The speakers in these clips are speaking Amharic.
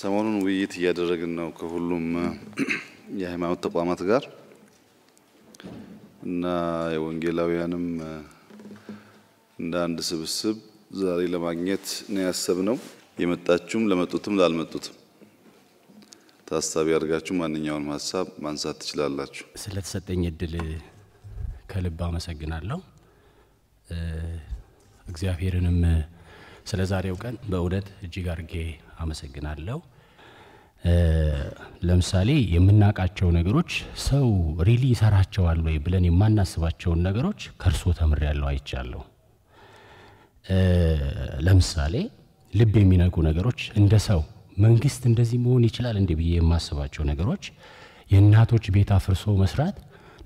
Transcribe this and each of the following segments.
ሰሞኑን ውይይት እያደረግን ነው ከሁሉም የሃይማኖት ተቋማት ጋር እና የወንጌላውያንም እንደ አንድ ስብስብ ዛሬ ለማግኘት ነው ያሰብነው። የመጣችሁም ለመጡትም ላልመጡትም ታሳቢ አድርጋችሁ ማንኛውንም ሀሳብ ማንሳት ትችላላችሁ። ስለተሰጠኝ እድል ከልብ አመሰግናለሁ። እግዚአብሔርንም ስለ ዛሬው ቀን በእውነት እጅግ አድርጌ አመሰግናለሁ። ለምሳሌ የምናውቃቸው ነገሮች ሰው ሪሊ ይሰራቸዋል ወይ ብለን የማናስባቸውን ነገሮች ከእርሶ ያለው አይቻለሁ። ለምሳሌ ልብ የሚነኩ ነገሮች እንደ ሰው መንግስት እንደዚህ መሆን ይችላል እንዴ ብዬ የማስባቸው ነገሮች የእናቶች ቤት አፍርሶ መስራት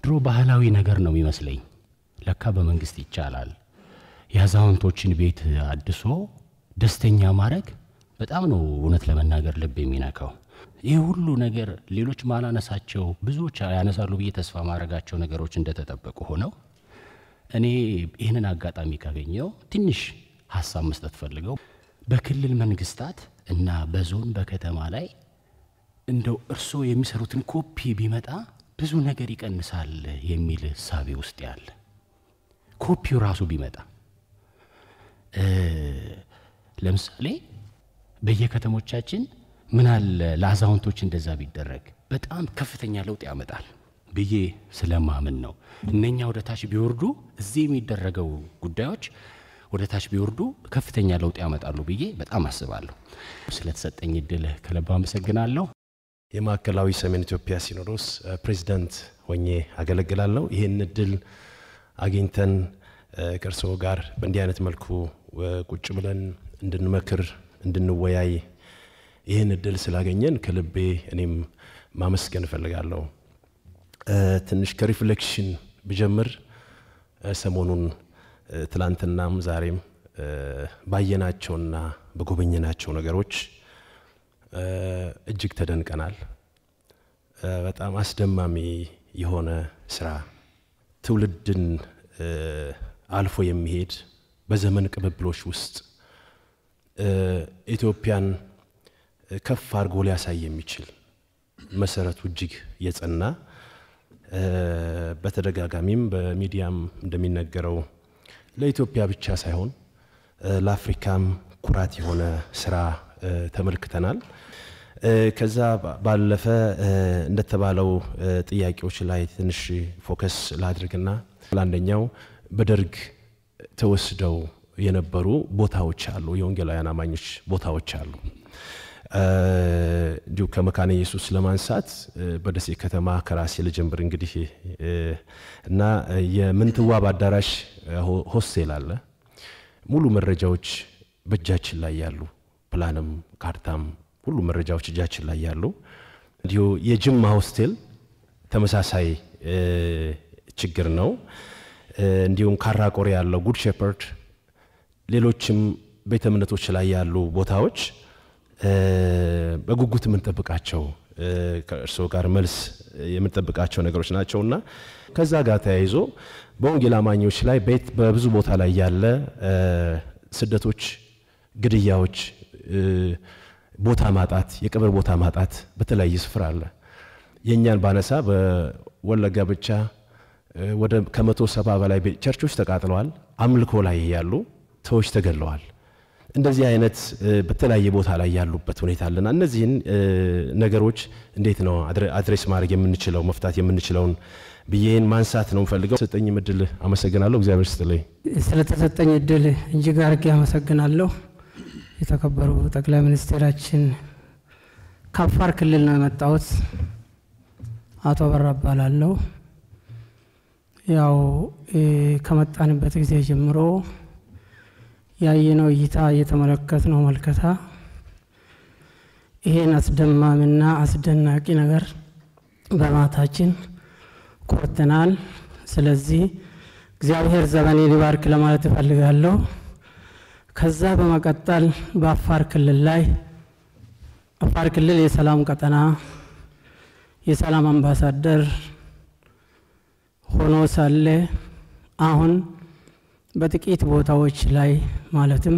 ድሮ ባህላዊ ነገር ነው የሚመስለኝ። ለካ በመንግስት ይቻላል። የአዛውንቶችን ቤት አድሶ ደስተኛ ማድረግ በጣም ነው እውነት ለመናገር ልብ የሚነካው። ይህ ሁሉ ነገር ሌሎች ማላነሳቸው ብዙዎች ያነሳሉ ብዬ ተስፋ ማድረጋቸው ነገሮች እንደተጠበቁ ሆነው እኔ ይህንን አጋጣሚ ካገኘው ትንሽ ሀሳብ መስጠት ፈልገው በክልል መንግስታት እና በዞን በከተማ ላይ እንደው እርስዎ የሚሰሩትን ኮፒ ቢመጣ ብዙ ነገር ይቀንሳል የሚል ሳቢ ውስጥ ያለ ኮፒው ራሱ ቢመጣ ለምሳሌ በየከተሞቻችን ምን አለ ለአዛውንቶች እንደዛ ቢደረግ በጣም ከፍተኛ ለውጥ ያመጣል ብዬ ስለማምን ነው። እነኛ ወደ ታች ቢወርዱ እዚህ የሚደረገው ጉዳዮች ወደ ታች ቢወርዱ ከፍተኛ ለውጥ ያመጣሉ ብዬ በጣም አስባለሁ። ስለተሰጠኝ እድል ከልብ አመሰግናለሁ። የማዕከላዊ ሰሜን ኢትዮጵያ ሲኖዶስ ፕሬዚዳንት ሆኜ አገለግላለሁ። ይህን እድል አግኝተን ከእርስዎ ጋር በእንዲህ አይነት መልኩ ቁጭ ብለን እንድንመክር እንድንወያይ ይህን እድል ስላገኘን ከልቤ እኔም ማመስገን እፈልጋለሁ። ትንሽ ከሪፍሌክሽን ብጀምር ሰሞኑን ትላንትናም ዛሬም ባየናቸውና በጎበኘናቸው ነገሮች እጅግ ተደንቀናል። በጣም አስደማሚ የሆነ ስራ ትውልድን አልፎ የሚሄድ በዘመን ቅብብሎች ውስጥ ኢትዮጵያን ከፍ አድርጎ ሊያሳይ የሚችል መሰረቱ እጅግ የጸና በተደጋጋሚም በሚዲያም እንደሚነገረው ለኢትዮጵያ ብቻ ሳይሆን ለአፍሪካም ኩራት የሆነ ስራ ተመልክተናል። ከዛ ባለፈ እንደተባለው ጥያቄዎች ላይ ትንሽ ፎከስ ላድርግና ለአንደኛው በደርግ ተወስደው የነበሩ ቦታዎች አሉ፣ የወንጌላውያን አማኞች ቦታዎች አሉ። እንዲሁ ከመካነ ኢየሱስ ለማንሳት በደሴ ከተማ ከራሴ ልጀምር እንግዲህ እና የምንትዋብ አዳራሽ ሆስቴል አለ። ሙሉ መረጃዎች በእጃችን ላይ ያሉ ፕላንም፣ ካርታም ሁሉ መረጃዎች እጃችን ላይ ያሉ። እንዲሁ የጅማ ሆስቴል ተመሳሳይ ችግር ነው። እንዲሁም ካራቆር ያለው ጉድ ሼፐርድ፣ ሌሎችም ቤተ እምነቶች ላይ ያሉ ቦታዎች በጉጉት የምንጠብቃቸው ከእርስዎ ጋር መልስ የምንጠብቃቸው ነገሮች ናቸው እና ከዛ ጋር ተያይዞ በወንጌል አማኞች ላይ ቤት በብዙ ቦታ ላይ ያለ ስደቶች፣ ግድያዎች፣ ቦታ ማጣት፣ የቀብር ቦታ ማጣት በተለያየ ስፍራ አለ። የእኛን ባነሳ በወለጋ ብቻ ወደ ከመቶ ሰባ በላይ ቸርቾች ተቃጥለዋል። አምልኮ ላይ ያሉ ሰዎች ተገለዋል። እንደዚህ አይነት በተለያየ ቦታ ላይ ያሉበት ሁኔታ አለና እነዚህን ነገሮች እንዴት ነው አድሬስ ማድረግ የምንችለው መፍታት የምንችለውን ብዬን ማንሳት ነው ፈልገው። ስጠኝ እድል አመሰግናለሁ። እግዚአብሔር ስትለኝ ስለተሰጠኝ እድል እጅግ አድርጌ አመሰግናለሁ። የተከበሩ ጠቅላይ ሚኒስቴራችን ከአፋር ክልል ነው የመጣሁት። አቶ አበራ እባላለሁ። ያው ከመጣንበት ጊዜ ጀምሮ ያየነው እይታ የተመለከትነው መልከታ ይሄን አስደማምና አስደናቂ ነገር በማታችን ኮርተናል። ስለዚህ እግዚአብሔር ዘመኔን ሊባርክ ለማለት እፈልጋለሁ። ከዛ በመቀጠል በአፋር ክልል ላይ አፋር ክልል የሰላም ቀጠና የሰላም አምባሳደር ሆኖ ሳለ አሁን በጥቂት ቦታዎች ላይ ማለትም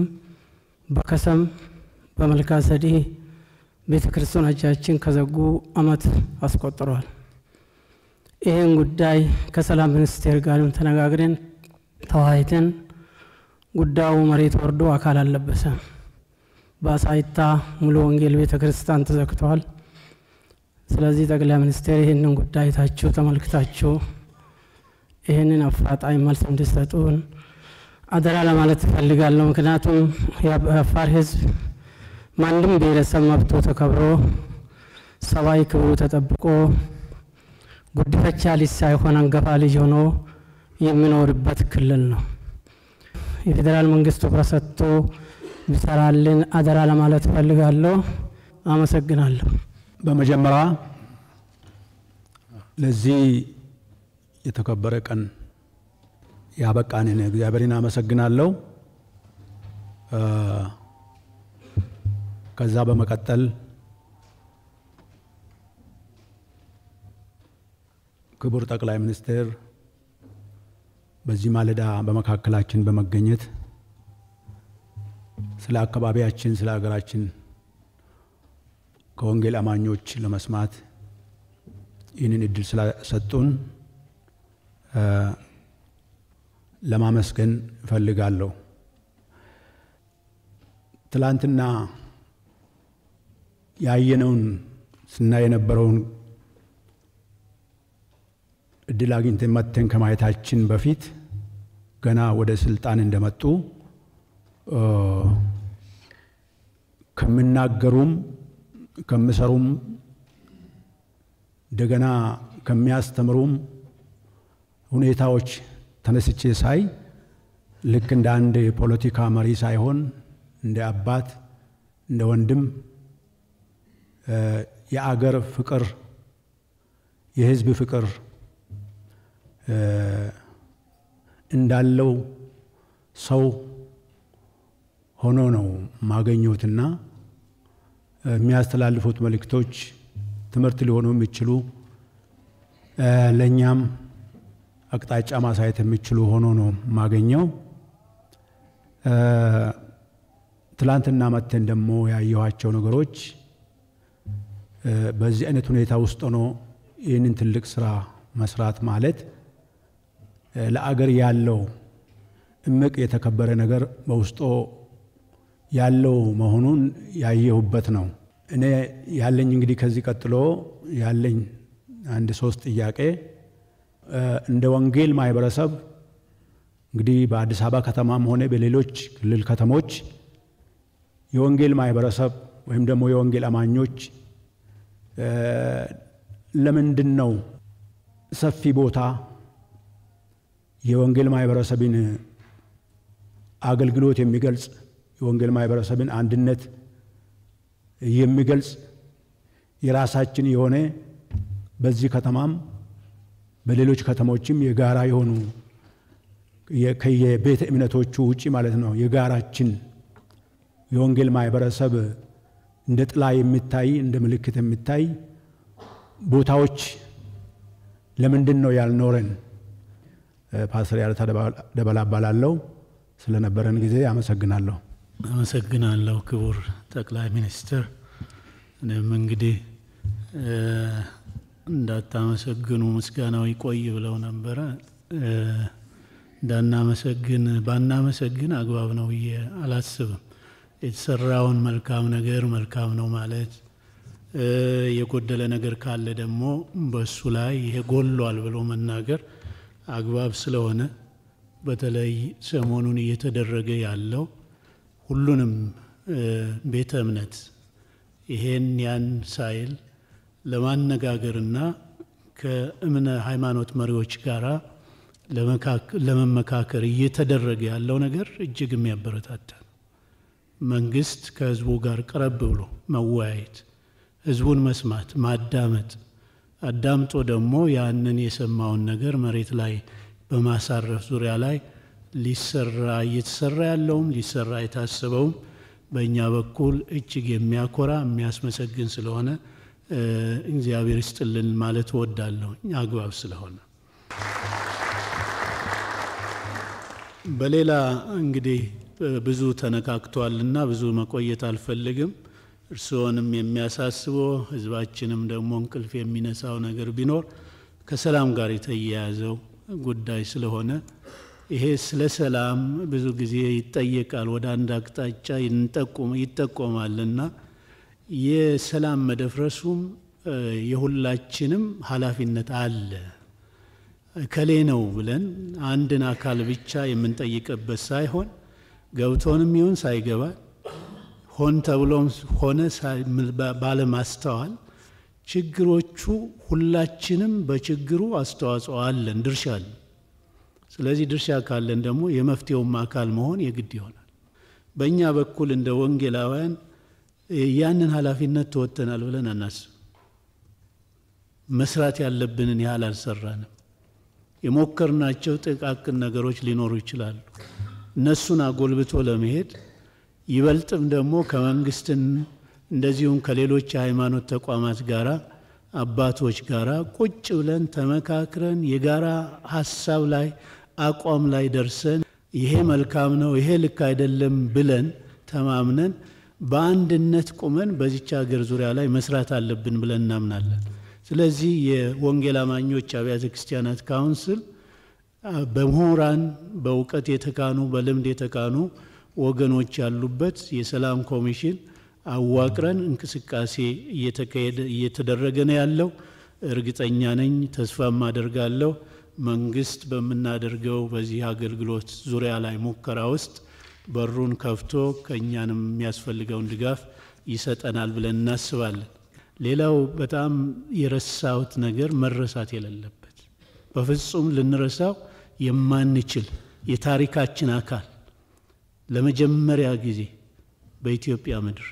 በከሰም፣ በመልካሰዴ ቤተ ክርስቲያኖቻችን ከዘጉ አመት አስቆጥሯል። ይህን ጉዳይ ከሰላም ሚኒስቴር ጋርም ተነጋግረን ተወያይተን ጉዳዩ መሬት ወርዶ አካል አለበሰ። በአሳይታ ሙሉ ወንጌል ቤተ ክርስቲያን ተዘግተዋል። ስለዚህ ጠቅላይ ሚኒስቴር ይህንን ጉዳይ ታችሁ ተመልክታችሁ ይህንን አፋጣኝ መልስ እንዲሰጡን አደራ ለማለት እፈልጋለሁ። ምክንያቱም የአፋር ህዝብ ማንም ብሔረሰብ መብቶ ተከብሮ ሰብአዊ ክብሩ ተጠብቆ ጉድፈቻ ልጅ ሳይሆን አንገፋ ልጅ ሆኖ የሚኖርበት ክልል ነው። የፌዴራል መንግስት ትኩረት ሰጥቶ ቢሰራልን አደራ ለማለት እፈልጋለሁ። አመሰግናለሁ። በመጀመሪያ ለዚህ የተከበረ ቀን ያበቃን እኔ እግዚአብሔርን አመሰግናለሁ። ከዛ በመቀጠል ክቡር ጠቅላይ ሚኒስትር በዚህ ማለዳ በመካከላችን በመገኘት ስለ አካባቢያችን፣ ስለ ሀገራችን ከወንጌል አማኞች ለመስማት ይህንን እድል ስለሰጡን ለማመስገን እፈልጋለሁ። ትላንትና ያየነውን ስናይ የነበረውን እድል አግኝተን መጥተን ከማየታችን በፊት ገና ወደ ስልጣን እንደመጡ ከምናገሩም ከምሰሩም እንደገና ከሚያስተምሩም ሁኔታዎች ተነስቼ ሳይ ልክ እንደ አንድ የፖለቲካ መሪ ሳይሆን እንደ አባት፣ እንደ ወንድም የአገር ፍቅር፣ የህዝብ ፍቅር እንዳለው ሰው ሆኖ ነው ማገኘትና የሚያስተላልፉት መልእክቶች ትምህርት ሊሆኑ የሚችሉ ለእኛም አቅጣጫ ማሳየት የሚችሉ ሆኖ ነው የማገኘው። ትላንትና መተን ደግሞ ያየኋቸው ነገሮች በዚህ አይነት ሁኔታ ውስጥ ሆኖ ይህንን ትልቅ ስራ መስራት ማለት ለአገር ያለው እምቅ የተከበረ ነገር በውስጦ ያለው መሆኑን ያየሁበት ነው። እኔ ያለኝ እንግዲህ ከዚህ ቀጥሎ ያለኝ አንድ ሶስት ጥያቄ እንደ ወንጌል ማህበረሰብ እንግዲህ በአዲስ አበባ ከተማም ሆነ በሌሎች ክልል ከተሞች የወንጌል ማህበረሰብ ወይም ደግሞ የወንጌል አማኞች ለምንድን ነው ሰፊ ቦታ የወንጌል ማህበረሰብን አገልግሎት የሚገልጽ የወንጌል ማህበረሰብን አንድነት የሚገልጽ የራሳችን የሆነ በዚህ ከተማም በሌሎች ከተሞችም የጋራ የሆኑ ከየቤተ እምነቶቹ ውጭ ማለት ነው የጋራችን የወንጌል ማህበረሰብ እንደ ጥላ የሚታይ እንደ ምልክት የሚታይ ቦታዎች ለምንድን ነው ያልኖረን? ፓስተር ያለታ ደበላ እባላለሁ። ስለነበረን ጊዜ አመሰግናለሁ። አመሰግናለሁ ክቡር ጠቅላይ ሚኒስትር። እኔም እንግዲህ እንዳታመሰግኑ ምስጋናው ይቆይ ብለው ነበረ። እንዳናመሰግን ባናመሰግን አግባብ ነው ብዬ አላስብም። የተሰራውን መልካም ነገር መልካም ነው ማለት፣ የጎደለ ነገር ካለ ደግሞ በሱ ላይ ይሄ ጎሏል ብሎ መናገር አግባብ ስለሆነ በተለይ ሰሞኑን እየተደረገ ያለው ሁሉንም ቤተ እምነት ይሄን ያን ሳይል ለማነጋገርና ከእምነ ሃይማኖት መሪዎች ጋር ለመመካከር እየተደረገ ያለው ነገር እጅግ የሚያበረታታ ነው። መንግስት ከህዝቡ ጋር ቀረብ ብሎ መወያየት፣ ህዝቡን መስማት፣ ማዳመጥ አዳምጦ ደግሞ ያንን የሰማውን ነገር መሬት ላይ በማሳረፍ ዙሪያ ላይ ሊሰራ እየተሰራ ያለውም ሊሰራ የታሰበውም በእኛ በኩል እጅግ የሚያኮራ የሚያስመሰግን ስለሆነ እግዚአብሔር ይስጥልን ማለት እወዳለሁ አግባብ ስለሆነ። በሌላ እንግዲህ ብዙ ተነካክቷልና ብዙ መቆየት አልፈልግም። እርስዎንም የሚያሳስቦ ህዝባችንም ደግሞ እንቅልፍ የሚነሳው ነገር ቢኖር ከሰላም ጋር የተያያዘው ጉዳይ ስለሆነ ይሄ ስለ ሰላም ብዙ ጊዜ ይጠየቃል፣ ወደ አንድ አቅጣጫ ይጠቆማልና የሰላም መደፍረሱም የሁላችንም ኃላፊነት አለ። ከሌ ነው ብለን አንድን አካል ብቻ የምንጠይቅበት ሳይሆን ገብቶንም ይሁን ሳይገባን ሆን ተብሎም ሆነ ባለማስተዋል ችግሮቹ ሁላችንም በችግሩ አስተዋጽኦ አለን፣ ድርሻ አለን። ስለዚህ ድርሻ ካለን ደግሞ የመፍትሄውም አካል መሆን የግድ ይሆናል። በእኛ በኩል እንደ ወንጌላውያን ያንን ኃላፊነት ተወጥተናል ብለን አናስብ። መስራት ያለብንን ያህል አልሰራንም። የሞከርናቸው ጥቃቅን ነገሮች ሊኖሩ ይችላሉ። እነሱን አጎልብቶ ለመሄድ ይበልጥም ደግሞ ከመንግስትን እንደዚሁም ከሌሎች የሃይማኖት ተቋማት ጋር አባቶች ጋር ቁጭ ብለን ተመካክረን የጋራ ሀሳብ ላይ አቋም ላይ ደርሰን ይሄ መልካም ነው፣ ይሄ ልክ አይደለም ብለን ተማምነን በአንድነት ቁመን በዚች ሀገር ዙሪያ ላይ መስራት አለብን ብለን እናምናለን። ስለዚህ የወንጌል አማኞች አብያተ ክርስቲያናት ካውንስል በምሁራን በእውቀት የተካኑ በልምድ የተካኑ ወገኖች ያሉበት የሰላም ኮሚሽን አዋቅረን እንቅስቃሴ እየተካሄደ እየተደረገ ነው ያለው። እርግጠኛ ነኝ፣ ተስፋም አደርጋለሁ መንግስት በምናደርገው በዚህ አገልግሎት ዙሪያ ላይ ሙከራ ውስጥ በሩን ከፍቶ ከእኛንም የሚያስፈልገውን ድጋፍ ይሰጠናል ብለን እናስባለን። ሌላው በጣም የረሳሁት ነገር መረሳት የሌለበት በፍጹም ልንረሳው የማንችል የታሪካችን አካል ለመጀመሪያ ጊዜ በኢትዮጵያ ምድር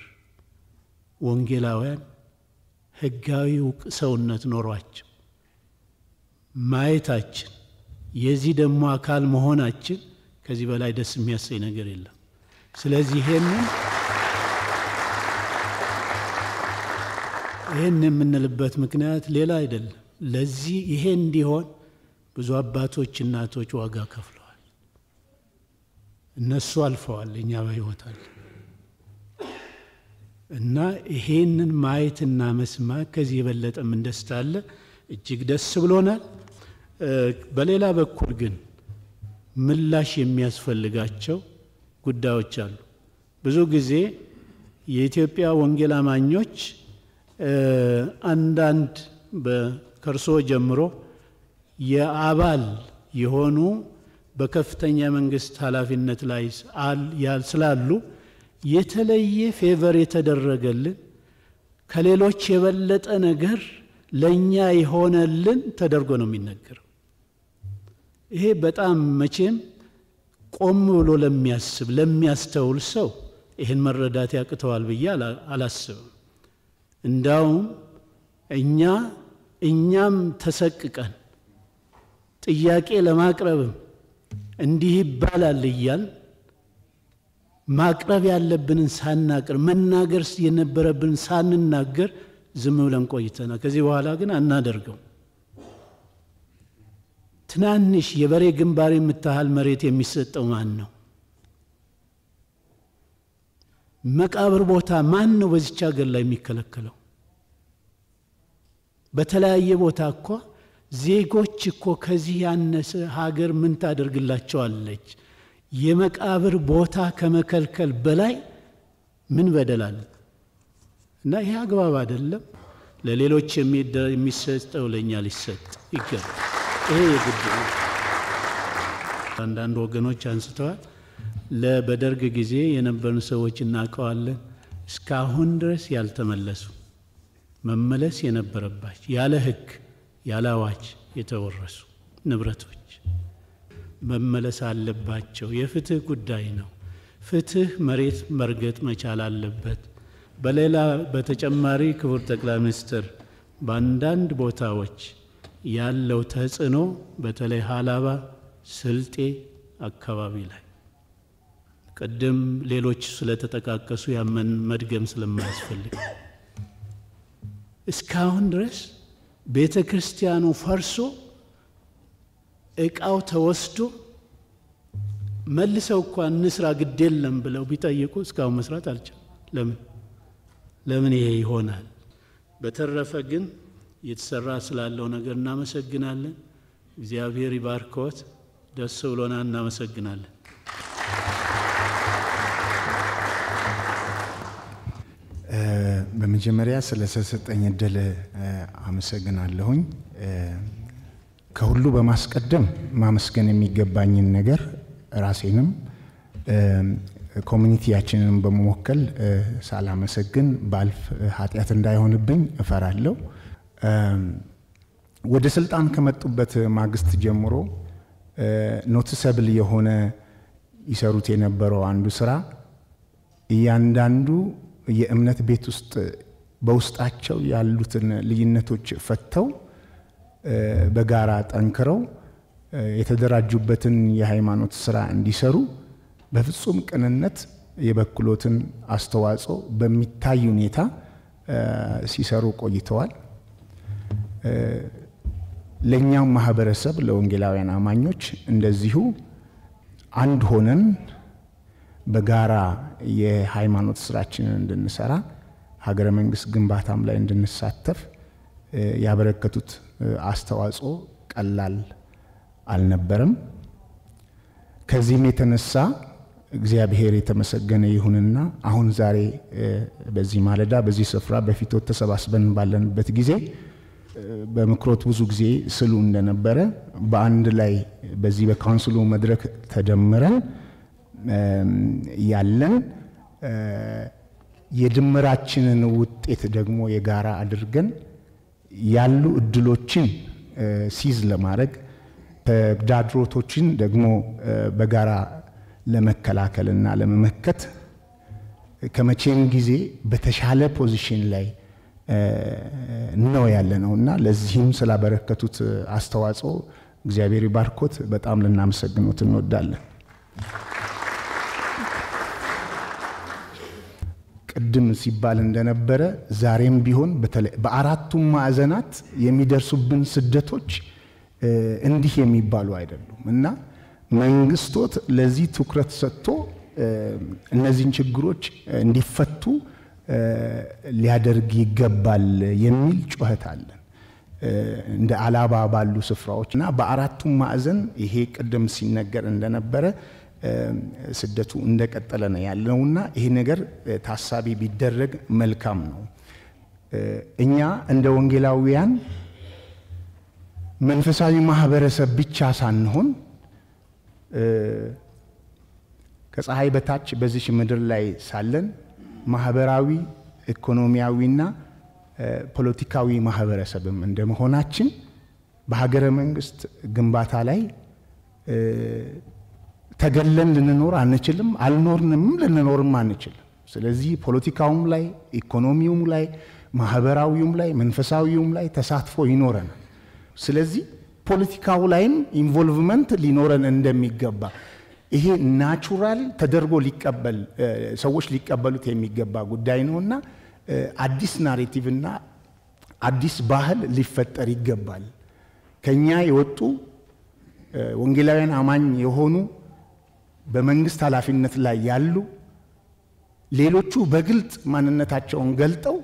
ወንጌላውያን ሕጋዊ ሰውነት ኖሯቸው ማየታችን የዚህ ደግሞ አካል መሆናችን ከዚህ በላይ ደስ የሚያሰኝ ነገር የለም። ስለዚህ ይሄንን ይህን የምንልበት ምክንያት ሌላ አይደለም። ለዚህ ይሄ እንዲሆን ብዙ አባቶች፣ እናቶች ዋጋ ከፍለዋል። እነሱ አልፈዋል፣ እኛ በሕይወታል እና ይሄንን ማየትና መስማት ከዚህ የበለጠ ምን ደስታ አለ? እጅግ ደስ ብሎናል። በሌላ በኩል ግን ምላሽ የሚያስፈልጋቸው ጉዳዮች አሉ። ብዙ ጊዜ የኢትዮጵያ ወንጌል አማኞች አንዳንድ ከእርሶ ጀምሮ የአባል የሆኑ በከፍተኛ መንግስት ኃላፊነት ላይ ስላሉ የተለየ ፌቨር የተደረገልን ከሌሎች የበለጠ ነገር ለእኛ የሆነልን ተደርጎ ነው የሚነገረው። ይሄ በጣም መቼም ቆም ብሎ ለሚያስብ ለሚያስተውል ሰው ይህን መረዳት ያቅተዋል ብዬ አላስብም። እንዳውም እኛ እኛም ተሰቅቀን ጥያቄ ለማቅረብም እንዲህ ይባላል እያል ማቅረብ ያለብንን ሳናቅር መናገር የነበረብንን ሳንናገር ዝም ብለን ቆይተናል። ከዚህ በኋላ ግን አናደርገው። ትናንሽ የበሬ ግንባር የምታህል መሬት የሚሰጠው ማን ነው? መቃብር ቦታ ማን ነው በዚች ሀገር ላይ የሚከለከለው? በተለያየ ቦታ እኳ ዜጎች እኮ ከዚህ ያነሰ ሀገር ምን ታደርግላቸዋለች? የመቃብር ቦታ ከመከልከል በላይ ምን በደላል? እና ይህ አግባብ አይደለም። ለሌሎች የሚሰጠው ለእኛ ሊሰጥ ይገባል። ይሄ የግድ ነው። አንዳንድ ወገኖች አንስተዋል። ለበደርግ ጊዜ የነበሩ ሰዎች እናውቀዋለን። እስካሁን ድረስ ያልተመለሱ መመለስ የነበረባቸው ያለ ሕግ ያለ አዋጅ የተወረሱ ንብረቶች መመለስ አለባቸው። የፍትህ ጉዳይ ነው። ፍትህ መሬት መርገጥ መቻል አለበት። በሌላ በተጨማሪ ክቡር ጠቅላይ ሚኒስትር በአንዳንድ ቦታዎች ያለው ተጽዕኖ በተለይ ሀላባ ስልጤ አካባቢ ላይ ቅድም ሌሎች ስለተጠቃቀሱ ያመን መድገም ስለማያስፈልግ እስካሁን ድረስ ቤተ ክርስቲያኑ ፈርሶ እቃው ተወስዶ መልሰው እኳ እንስራ ግድ የለም ብለው ቢጠይቁ እስካሁን መስራት አልቻለም። ለምን ለምን ይሄ ይሆናል? በተረፈ ግን እየተሰራ ስላለው ነገር እናመሰግናለን። እግዚአብሔር ይባርኮት። ደስ ብሎና እናመሰግናለን። በመጀመሪያ ስለተሰጠኝ እድል አመሰግናለሁኝ። ከሁሉ በማስቀደም ማመስገን የሚገባኝን ነገር ራሴንም ኮሚኒቲያችንን በመወከል ሳላመሰግን ባልፍ ኃጢአት እንዳይሆንብኝ እፈራለሁ። ወደ ስልጣን ከመጡበት ማግስት ጀምሮ ኖትሰብል የሆነ ይሰሩት የነበረው አንዱ ስራ እያንዳንዱ የእምነት ቤት ውስጥ በውስጣቸው ያሉትን ልዩነቶች ፈተው በጋራ ጠንክረው የተደራጁበትን የሃይማኖት ስራ እንዲሰሩ በፍጹም ቅንነት የበኩሎትን አስተዋጽኦ በሚታይ ሁኔታ ሲሰሩ ቆይተዋል። ለእኛም ማህበረሰብ ለወንጌላውያን አማኞች እንደዚሁ አንድ ሆነን በጋራ የሃይማኖት ስራችንን እንድንሰራ ሀገረ መንግስት ግንባታም ላይ እንድንሳተፍ ያበረከቱት አስተዋጽኦ ቀላል አልነበረም። ከዚህም የተነሳ እግዚአብሔር የተመሰገነ ይሁንና አሁን ዛሬ በዚህ ማለዳ በዚህ ስፍራ በፊቶት ተሰባስበን ባለንበት ጊዜ በምክሮት ብዙ ጊዜ ስሉ እንደነበረ በአንድ ላይ በዚህ በካውንስሉ መድረክ ተደምረን ያለን የድምራችንን ውጤት ደግሞ የጋራ አድርገን ያሉ እድሎችን ሲዝ ለማድረግ ዳድሮቶችን ደግሞ በጋራ ለመከላከልና ለመመከት ከመቼም ጊዜ በተሻለ ፖዚሽን ላይ ነው ያለ ነው እና ለዚህም ስላበረከቱት አስተዋጽኦ እግዚአብሔር ባርኮት በጣም ልናመሰግኖት እንወዳለን። ቅድም ሲባል እንደነበረ ዛሬም ቢሆን በተለይ በአራቱም ማዕዘናት የሚደርሱብን ስደቶች እንዲህ የሚባሉ አይደሉም እና መንግስቶት ለዚህ ትኩረት ሰጥቶ እነዚህን ችግሮች እንዲፈቱ ሊያደርግ ይገባል የሚል ጩኸት አለን። እንደ አላባ ባሉ ስፍራዎች እና በአራቱም ማዕዘን ይሄ ቅድም ሲነገር እንደነበረ ስደቱ እንደቀጠለ ነው ያለውና ይሄ ነገር ታሳቢ ቢደረግ መልካም ነው። እኛ እንደ ወንጌላውያን መንፈሳዊ ማህበረሰብ ብቻ ሳንሆን ከፀሐይ በታች በዚሽ ምድር ላይ ሳለን ማህበራዊ ኢኮኖሚያዊና ፖለቲካዊ ማህበረሰብም እንደመሆናችን በሀገረ መንግስት ግንባታ ላይ ተገለን ልንኖር አንችልም፣ አልኖርንም፣ ልንኖርም አንችልም። ስለዚህ ፖለቲካውም ላይ ኢኮኖሚውም ላይ ማህበራዊውም ላይ መንፈሳዊውም ላይ ተሳትፎ ይኖረናል። ስለዚህ ፖለቲካው ላይም ኢንቮልቭመንት ሊኖረን እንደሚገባ ይሄ ናቹራል ተደርጎ ሊቀበል ሰዎች ሊቀበሉት የሚገባ ጉዳይ ነውና አዲስ ናሬቲቭ እና አዲስ ባህል ሊፈጠር ይገባል። ከኛ የወጡ ወንጌላውያን አማኝ የሆኑ በመንግስት ኃላፊነት ላይ ያሉ ሌሎቹ በግልጽ ማንነታቸውን ገልጠው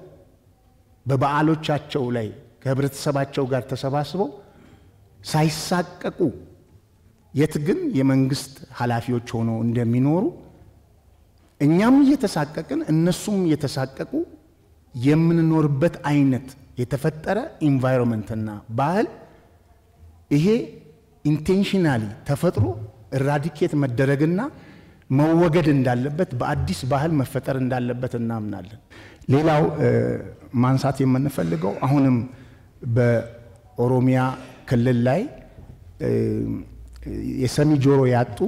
በበዓሎቻቸው ላይ ከህብረተሰባቸው ጋር ተሰባስበው ሳይሳቀቁ የት ግን የመንግስት ኃላፊዎች ሆኖ እንደሚኖሩ እኛም እየተሳቀቅን እነሱም እየተሳቀቁ የምንኖርበት አይነት የተፈጠረ ኢንቫይሮንመንትና ባህል ይሄ ኢንቴንሽናሊ ተፈጥሮ ራዲኬት መደረግና መወገድ እንዳለበት በአዲስ ባህል መፈጠር እንዳለበት እናምናለን። ሌላው ማንሳት የምንፈልገው አሁንም በኦሮሚያ ክልል ላይ የሰሚ ጆሮ ያጡ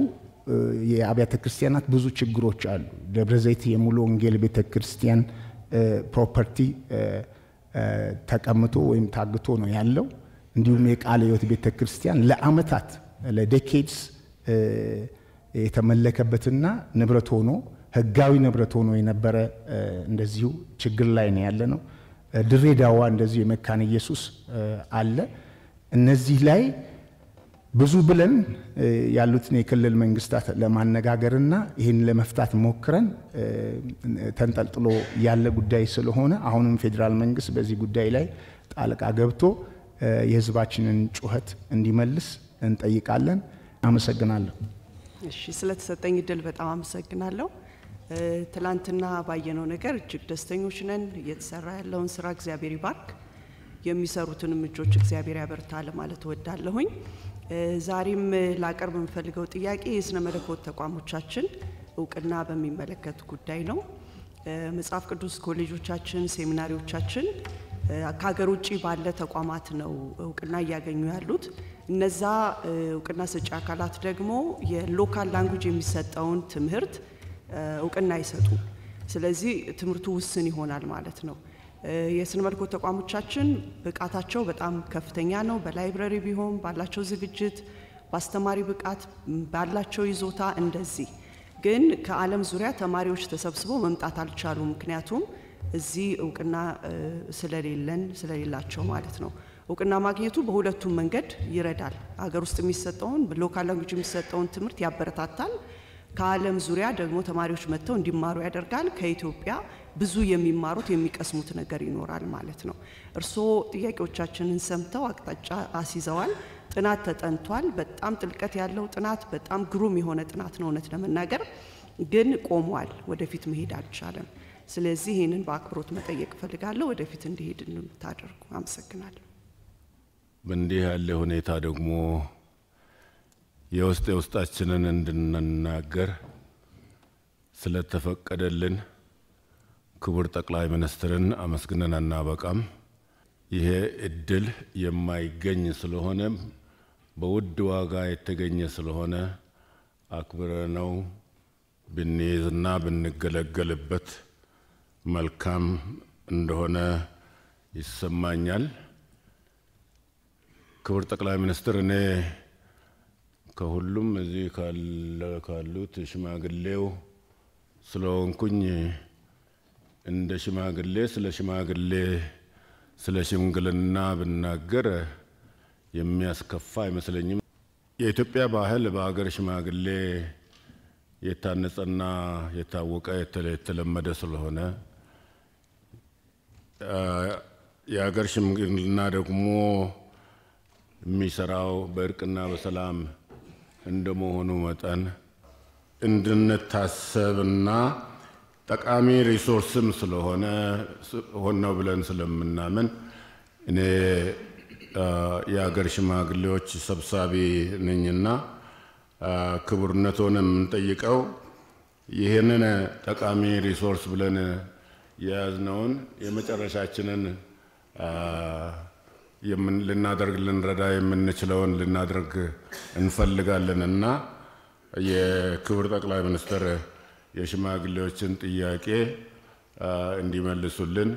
የአብያተ ክርስቲያናት ብዙ ችግሮች አሉ። ደብረ ዘይት የሙሉ ወንጌል ቤተ ክርስቲያን ፕሮፐርቲ ተቀምቶ ወይም ታግቶ ነው ያለው። እንዲሁም የቃለ ሕይወት ቤተ ክርስቲያን ለአመታት ለዴኬድስ የተመለከበትና ንብረት ሆኖ ህጋዊ ንብረት ሆኖ የነበረ እንደዚሁ ችግር ላይ ነው ያለ ነው። ድሬዳዋ እንደዚሁ የመካነ ኢየሱስ አለ። እነዚህ ላይ ብዙ ብለን ያሉትን የክልል መንግስታት ለማነጋገርና ይህን ለመፍታት ሞክረን ተንጠልጥሎ ያለ ጉዳይ ስለሆነ አሁንም ፌዴራል መንግስት በዚህ ጉዳይ ላይ ጣልቃ ገብቶ የህዝባችንን ጩኸት እንዲመልስ እንጠይቃለን። አመሰግናለሁ። እሺ፣ ስለተሰጠኝ እድል በጣም አመሰግናለሁ። ትላንትና ባየነው ነገር እጅግ ደስተኞች ነን። እየተሰራ ያለውን ስራ እግዚአብሔር ይባርክ፣ የሚሰሩትንም እጆች እግዚአብሔር ያበርታ ለማለት እወዳለሁኝ። ዛሬም ላቀርብ የምፈልገው ጥያቄ የስነ መለኮት ተቋሞቻችን እውቅና በሚመለከት ጉዳይ ነው። መጽሐፍ ቅዱስ ኮሌጆቻችን፣ ሴሚናሪዎቻችን ከሀገር ውጭ ባለ ተቋማት ነው እውቅና እያገኙ ያሉት። እነዛ እውቅና ሰጪ አካላት ደግሞ የሎካል ላንጉጅ የሚሰጠውን ትምህርት እውቅና ይሰጡ ስለዚህ ትምህርቱ ውስን ይሆናል ማለት ነው። የስነ መልኮ ተቋሞቻችን ብቃታቸው በጣም ከፍተኛ ነው። በላይብረሪ ቢሆን ባላቸው ዝግጅት፣ በአስተማሪ ብቃት፣ ባላቸው ይዞታ እንደዚህ ግን ከዓለም ዙሪያ ተማሪዎች ተሰብስበው መምጣት አልቻሉም። ምክንያቱም እዚህ እውቅና ስለሌለን ስለሌላቸው ማለት ነው። እውቅና ማግኘቱ በሁለቱም መንገድ ይረዳል። አገር ውስጥ የሚሰጠውን ሎካል ላንጉጅ የሚሰጠውን ትምህርት ያበረታታል። ከዓለም ዙሪያ ደግሞ ተማሪዎች መጥተው እንዲማሩ ያደርጋል። ከኢትዮጵያ ብዙ የሚማሩት የሚቀስሙት ነገር ይኖራል ማለት ነው። እርስዎ ጥያቄዎቻችንን ሰምተው አቅጣጫ አስይዘዋል። ጥናት ተጠንቷል። በጣም ጥልቀት ያለው ጥናት፣ በጣም ግሩም የሆነ ጥናት ነው። እውነት ለመናገር ግን ቆሟል፣ ወደፊት መሄድ አልቻለም። ስለዚህ ይህንን በአክብሮት መጠየቅ እፈልጋለሁ። ወደፊት እንዲሄድ እንታደርጉ። አመሰግናለሁ። በእንዲህ ያለ ሁኔታ ደግሞ የውስጥ የውስጣችንን እንድንናገር ስለተፈቀደልን ክቡር ጠቅላይ ሚኒስትርን አመስግነን አናበቃም። ይሄ እድል የማይገኝ ስለሆነ በውድ ዋጋ የተገኘ ስለሆነ አክብረነው ብንይዝና ብንገለገልበት መልካም እንደሆነ ይሰማኛል። ክቡር ጠቅላይ ሚኒስትር እኔ ከሁሉም እዚህ ካሉት ሽማግሌው ስለሆንኩኝ እንደ ሽማግሌ ስለ ሽማግሌ ስለ ሽምግልና ብናገር የሚያስከፋ አይመስለኝም። የኢትዮጵያ ባህል በሀገር ሽማግሌ የታነጸና የታወቀ የተለመደ ስለሆነ የሀገር ሽምግልና ደግሞ የሚሰራው በእርቅና በሰላም እንደመሆኑ መጠን እንድንታሰብና ጠቃሚ ሪሶርስም ስለሆነ ሆነው ብለን ስለምናምን እኔ የሀገር ሽማግሌዎች ሰብሳቢ ነኝና ክቡርነቶን የምንጠይቀው ይህንን ጠቃሚ ሪሶርስ ብለን የያዝነውን የመጨረሻችንን ልናደርግ ልንረዳ የምንችለውን ልናደርግ እንፈልጋለን እና የክቡር ጠቅላይ ሚኒስትር የሽማግሌዎችን ጥያቄ እንዲመልሱልን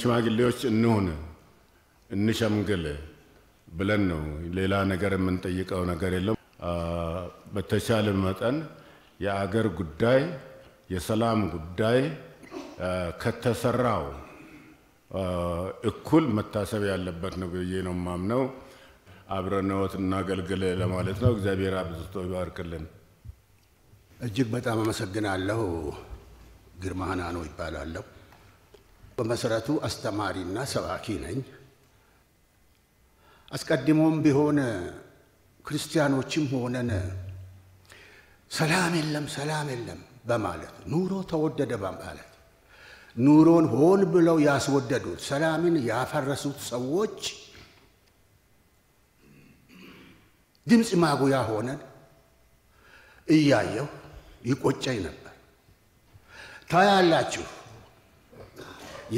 ሽማግሌዎች እንሁን እንሸምግል ብለን ነው። ሌላ ነገር የምንጠይቀው ነገር የለም። በተቻለ መጠን የአገር ጉዳይ የሰላም ጉዳይ ከተሰራው እኩል መታሰብ ያለበት ነው ብዬ ነው የማምነው። አብረነዎት እናገልግል ለማለት ነው። እግዚአብሔር አብዝቶ ይባርክልን። እጅግ በጣም አመሰግናለሁ። ግርማ ሀናኖ ይባላለሁ። በመሰረቱ አስተማሪና ሰባኪ ነኝ። አስቀድሞም ቢሆን ክርስቲያኖችም ሆነን ሰላም የለም ሰላም የለም በማለት ኑሮ ተወደደ በማለት ኑሮን ሆን ብለው ያስወደዱት ሰላምን ያፈረሱት ሰዎች ድምፅ ማጉያ ሆነን እያየው። ይቆጨኝ ነበር። ታያላችሁ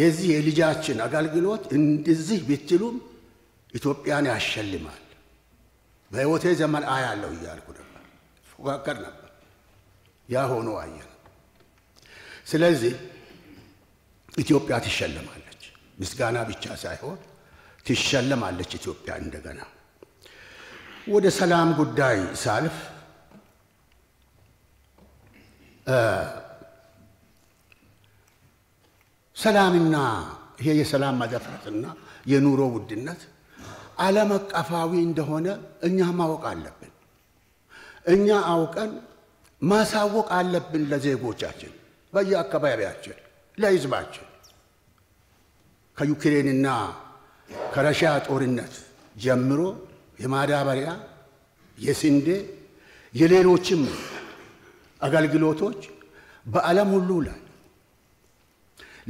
የዚህ የልጃችን አገልግሎት እንደዚህ ብትሉም ኢትዮጵያን ያሸልማል። በሕይወቴ ዘመን አያለሁ እያልኩ ነበር፣ ፎካከር ነበር። ያ ሆኖ አየን። ስለዚህ ኢትዮጵያ ትሸልማለች። ምስጋና ብቻ ሳይሆን ትሸለማለች ኢትዮጵያ። እንደገና ወደ ሰላም ጉዳይ ሳልፍ ሰላምና ይሄ የሰላም መደፍረትና የኑሮ ውድነት ዓለም አቀፋዊ እንደሆነ እኛ ማወቅ አለብን። እኛ አውቀን ማሳወቅ አለብን ለዜጎቻችን፣ በየአካባቢያችን፣ ለህዝባችን ከዩክሬንና ከረሻ ጦርነት ጀምሮ የማዳበሪያ፣ የስንዴ፣ የሌሎችም አገልግሎቶች በዓለም ሁሉ ላይ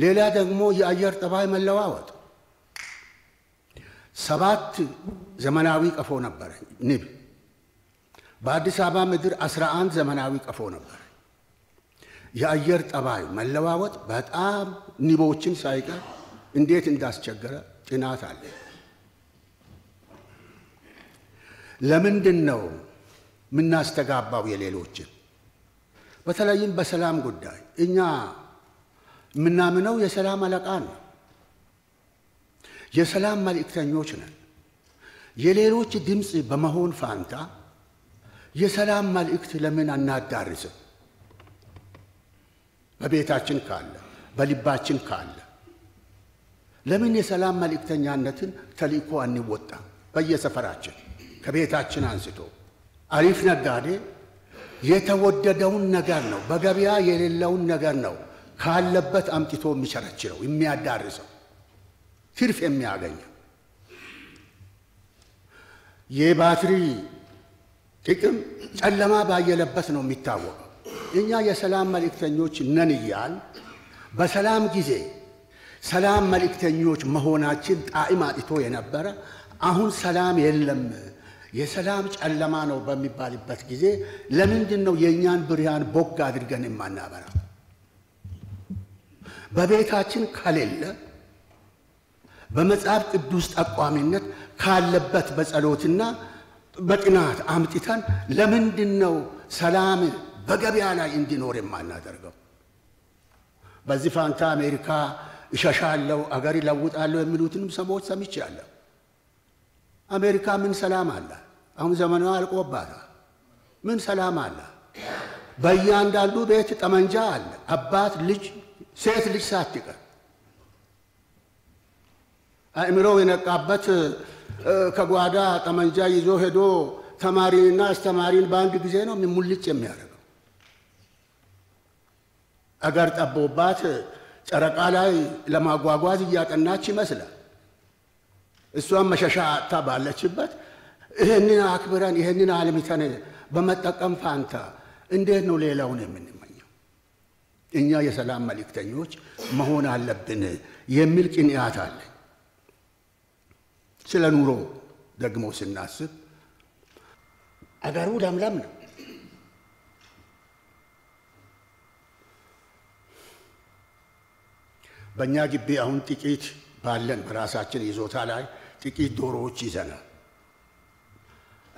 ሌላ ደግሞ የአየር ጠባይ መለዋወጥ። ሰባት ዘመናዊ ቀፎ ነበረ ንብ። በአዲስ አበባ ምድር 11 ዘመናዊ ቀፎ ነበር። የአየር ጠባይ መለዋወጥ በጣም ንቦችን ሳይቀር እንዴት እንዳስቸገረ ጥናት አለ። ለምንድን ነው የምናስተጋባው የሌሎችን? በተለይም በሰላም ጉዳይ እኛ የምናምነው የሰላም አለቃ ነው። የሰላም መልእክተኞች ነን። የሌሎች ድምፅ በመሆን ፋንታ የሰላም መልእክት ለምን አናዳርስም? በቤታችን ካለ በልባችን ካለ ለምን የሰላም መልእክተኛነትን ተልእኮ አንወጣ? በየሰፈራችን ከቤታችን አንስቶ አሪፍ ነጋዴ የተወደደውን ነገር ነው። በገበያ የሌለውን ነገር ነው ካለበት አምጥቶ የሚቸረችረው የሚያዳርሰው ትርፍ የሚያገኘው። የባትሪ ጥቅም ጨለማ ባየለበት ነው የሚታወቀው። እኛ የሰላም መልእክተኞች ነን እያል በሰላም ጊዜ ሰላም መልእክተኞች መሆናችን ጣዕም አጥቶ የነበረ አሁን ሰላም የለም የሰላም ጨለማ ነው በሚባልበት ጊዜ ለምንድን ነው የእኛን ብርሃን ቦግ አድርገን የማናበራ? በቤታችን ከሌለ በመጽሐፍ ቅዱስ ጠቋሚነት ካለበት በጸሎትና በጥናት አምጥተን ለምንድን ነው ሰላም በገበያ ላይ እንዲኖር የማናደርገው? በዚህ ፋንታ አሜሪካ እሸሻለሁ አገር ይለውጣለሁ የሚሉትንም ሰዎች ሰምቻለሁ። አሜሪካ ምን ሰላም አለ? አሁን ዘመኑ አልቆባታል። ምን ሰላም አለ? በእያንዳንዱ ቤት ጠመንጃ አለ። አባት ልጅ፣ ሴት ልጅ ሳትቀር አእምሮው የነቃበት ከጓዳ ጠመንጃ ይዞ ሄዶ ተማሪንና አስተማሪን በአንድ ጊዜ ነው ሙልጭ የሚያደርገው። አገር ጠቦባት ጨረቃ ላይ ለማጓጓዝ እያጠናች ይመስላል። እሷን መሸሻ አጥታ ባለችበት ይህንን አክብረን ይህንን አልሚተን በመጠቀም ፋንታ እንዴት ነው ሌላውን የምንመኘው? እኛ የሰላም መልእክተኞች መሆን አለብን የሚል ቅንያት አለ ስለ ኑሮ ደግሞ ስናስብ አገሩ ለምለም ነው። በእኛ ግቢ አሁን ጥቂት ባለን በራሳችን ይዞታ ላይ ጥቂት ዶሮዎች ይዘናል።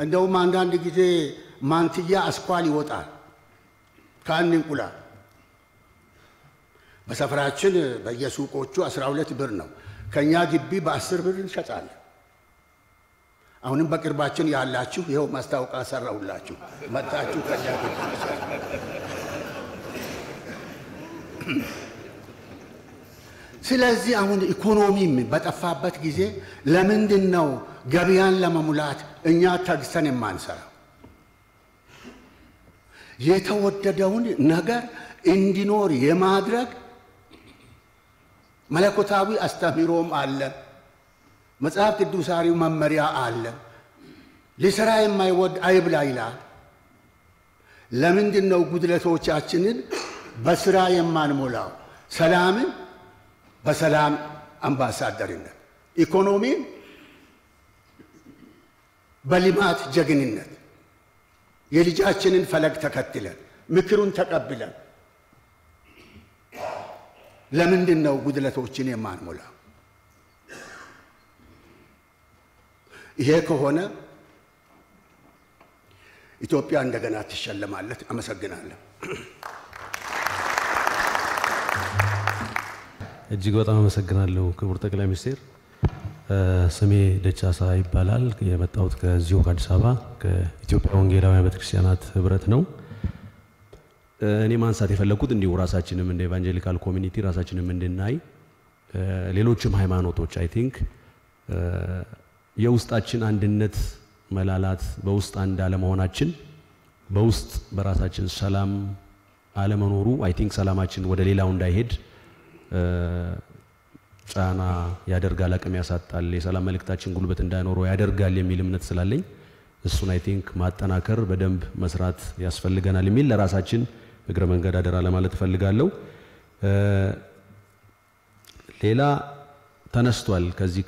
እንደውም አንዳንድ ጊዜ ማንትያ አስኳል ይወጣል ከአንድ እንቁላል። በሰፈራችን በየሱቆቹ 12 ብር ነው። ከእኛ ግቢ በአስር ብር እንሸጣለን። አሁንም በቅርባችን ያላችሁ ይኸው ማስታወቂያ ሰራሁላችሁ፣ መጣችሁ ከእኛ ግቢ ስለዚህ አሁን ኢኮኖሚም በጠፋበት ጊዜ ለምንድን ነው ገበያን ለመሙላት እኛ ተግሰን የማንሰራው? የተወደደውን ነገር እንዲኖር የማድረግ መለኮታዊ አስተምህሮም አለ። መጽሐፍ ቅዱሳዊ መመሪያ አለ። ሊሰራ የማይወድ አይብላ ይላል። ለምንድን ነው ጉድለቶቻችንን በስራ የማንሞላው? ሰላምን በሰላም አምባሳደርነት፣ ኢኮኖሚን በልማት ጀግንነት የልጃችንን ፈለግ ተከትለን ምክሩን ተቀብለን ለምንድን ነው ጉድለቶችን የማንሞላ? ይሄ ከሆነ ኢትዮጵያ እንደገና ትሸለማለች። አመሰግናለሁ። እጅግ በጣም አመሰግናለሁ ክቡር ጠቅላይ ሚኒስቴር። ስሜ ደቻሳ ይባላል። የመጣሁት ከዚሁ ከአዲስ አበባ ከኢትዮጵያ ወንጌላውያን ቤተክርስቲያናት ህብረት ነው። እኔ ማንሳት የፈለግኩት እንዲሁ ራሳችንም እንደ ኤቫንጀሊካል ኮሚኒቲ ራሳችንም እንድናይ ሌሎችም ሃይማኖቶች አይ ቲንክ የውስጣችን አንድነት መላላት በውስጥ አንድ አለመሆናችን በውስጥ በራሳችን ሰላም አለመኖሩ አይ ቲንክ ሰላማችን ወደ ሌላው እንዳይሄድ ጫና ያደርጋል፣ አቅም ያሳጣል፣ የሰላም መልእክታችን ጉልበት እንዳይኖረው ያደርጋል የሚል እምነት ስላለኝ እሱን አይ ቲንክ ማጠናከር በደንብ መስራት ያስፈልገናል የሚል ለራሳችን እግረ መንገድ አደራ ለማለት እፈልጋለሁ። ሌላ ተነስቷል። ከዚህ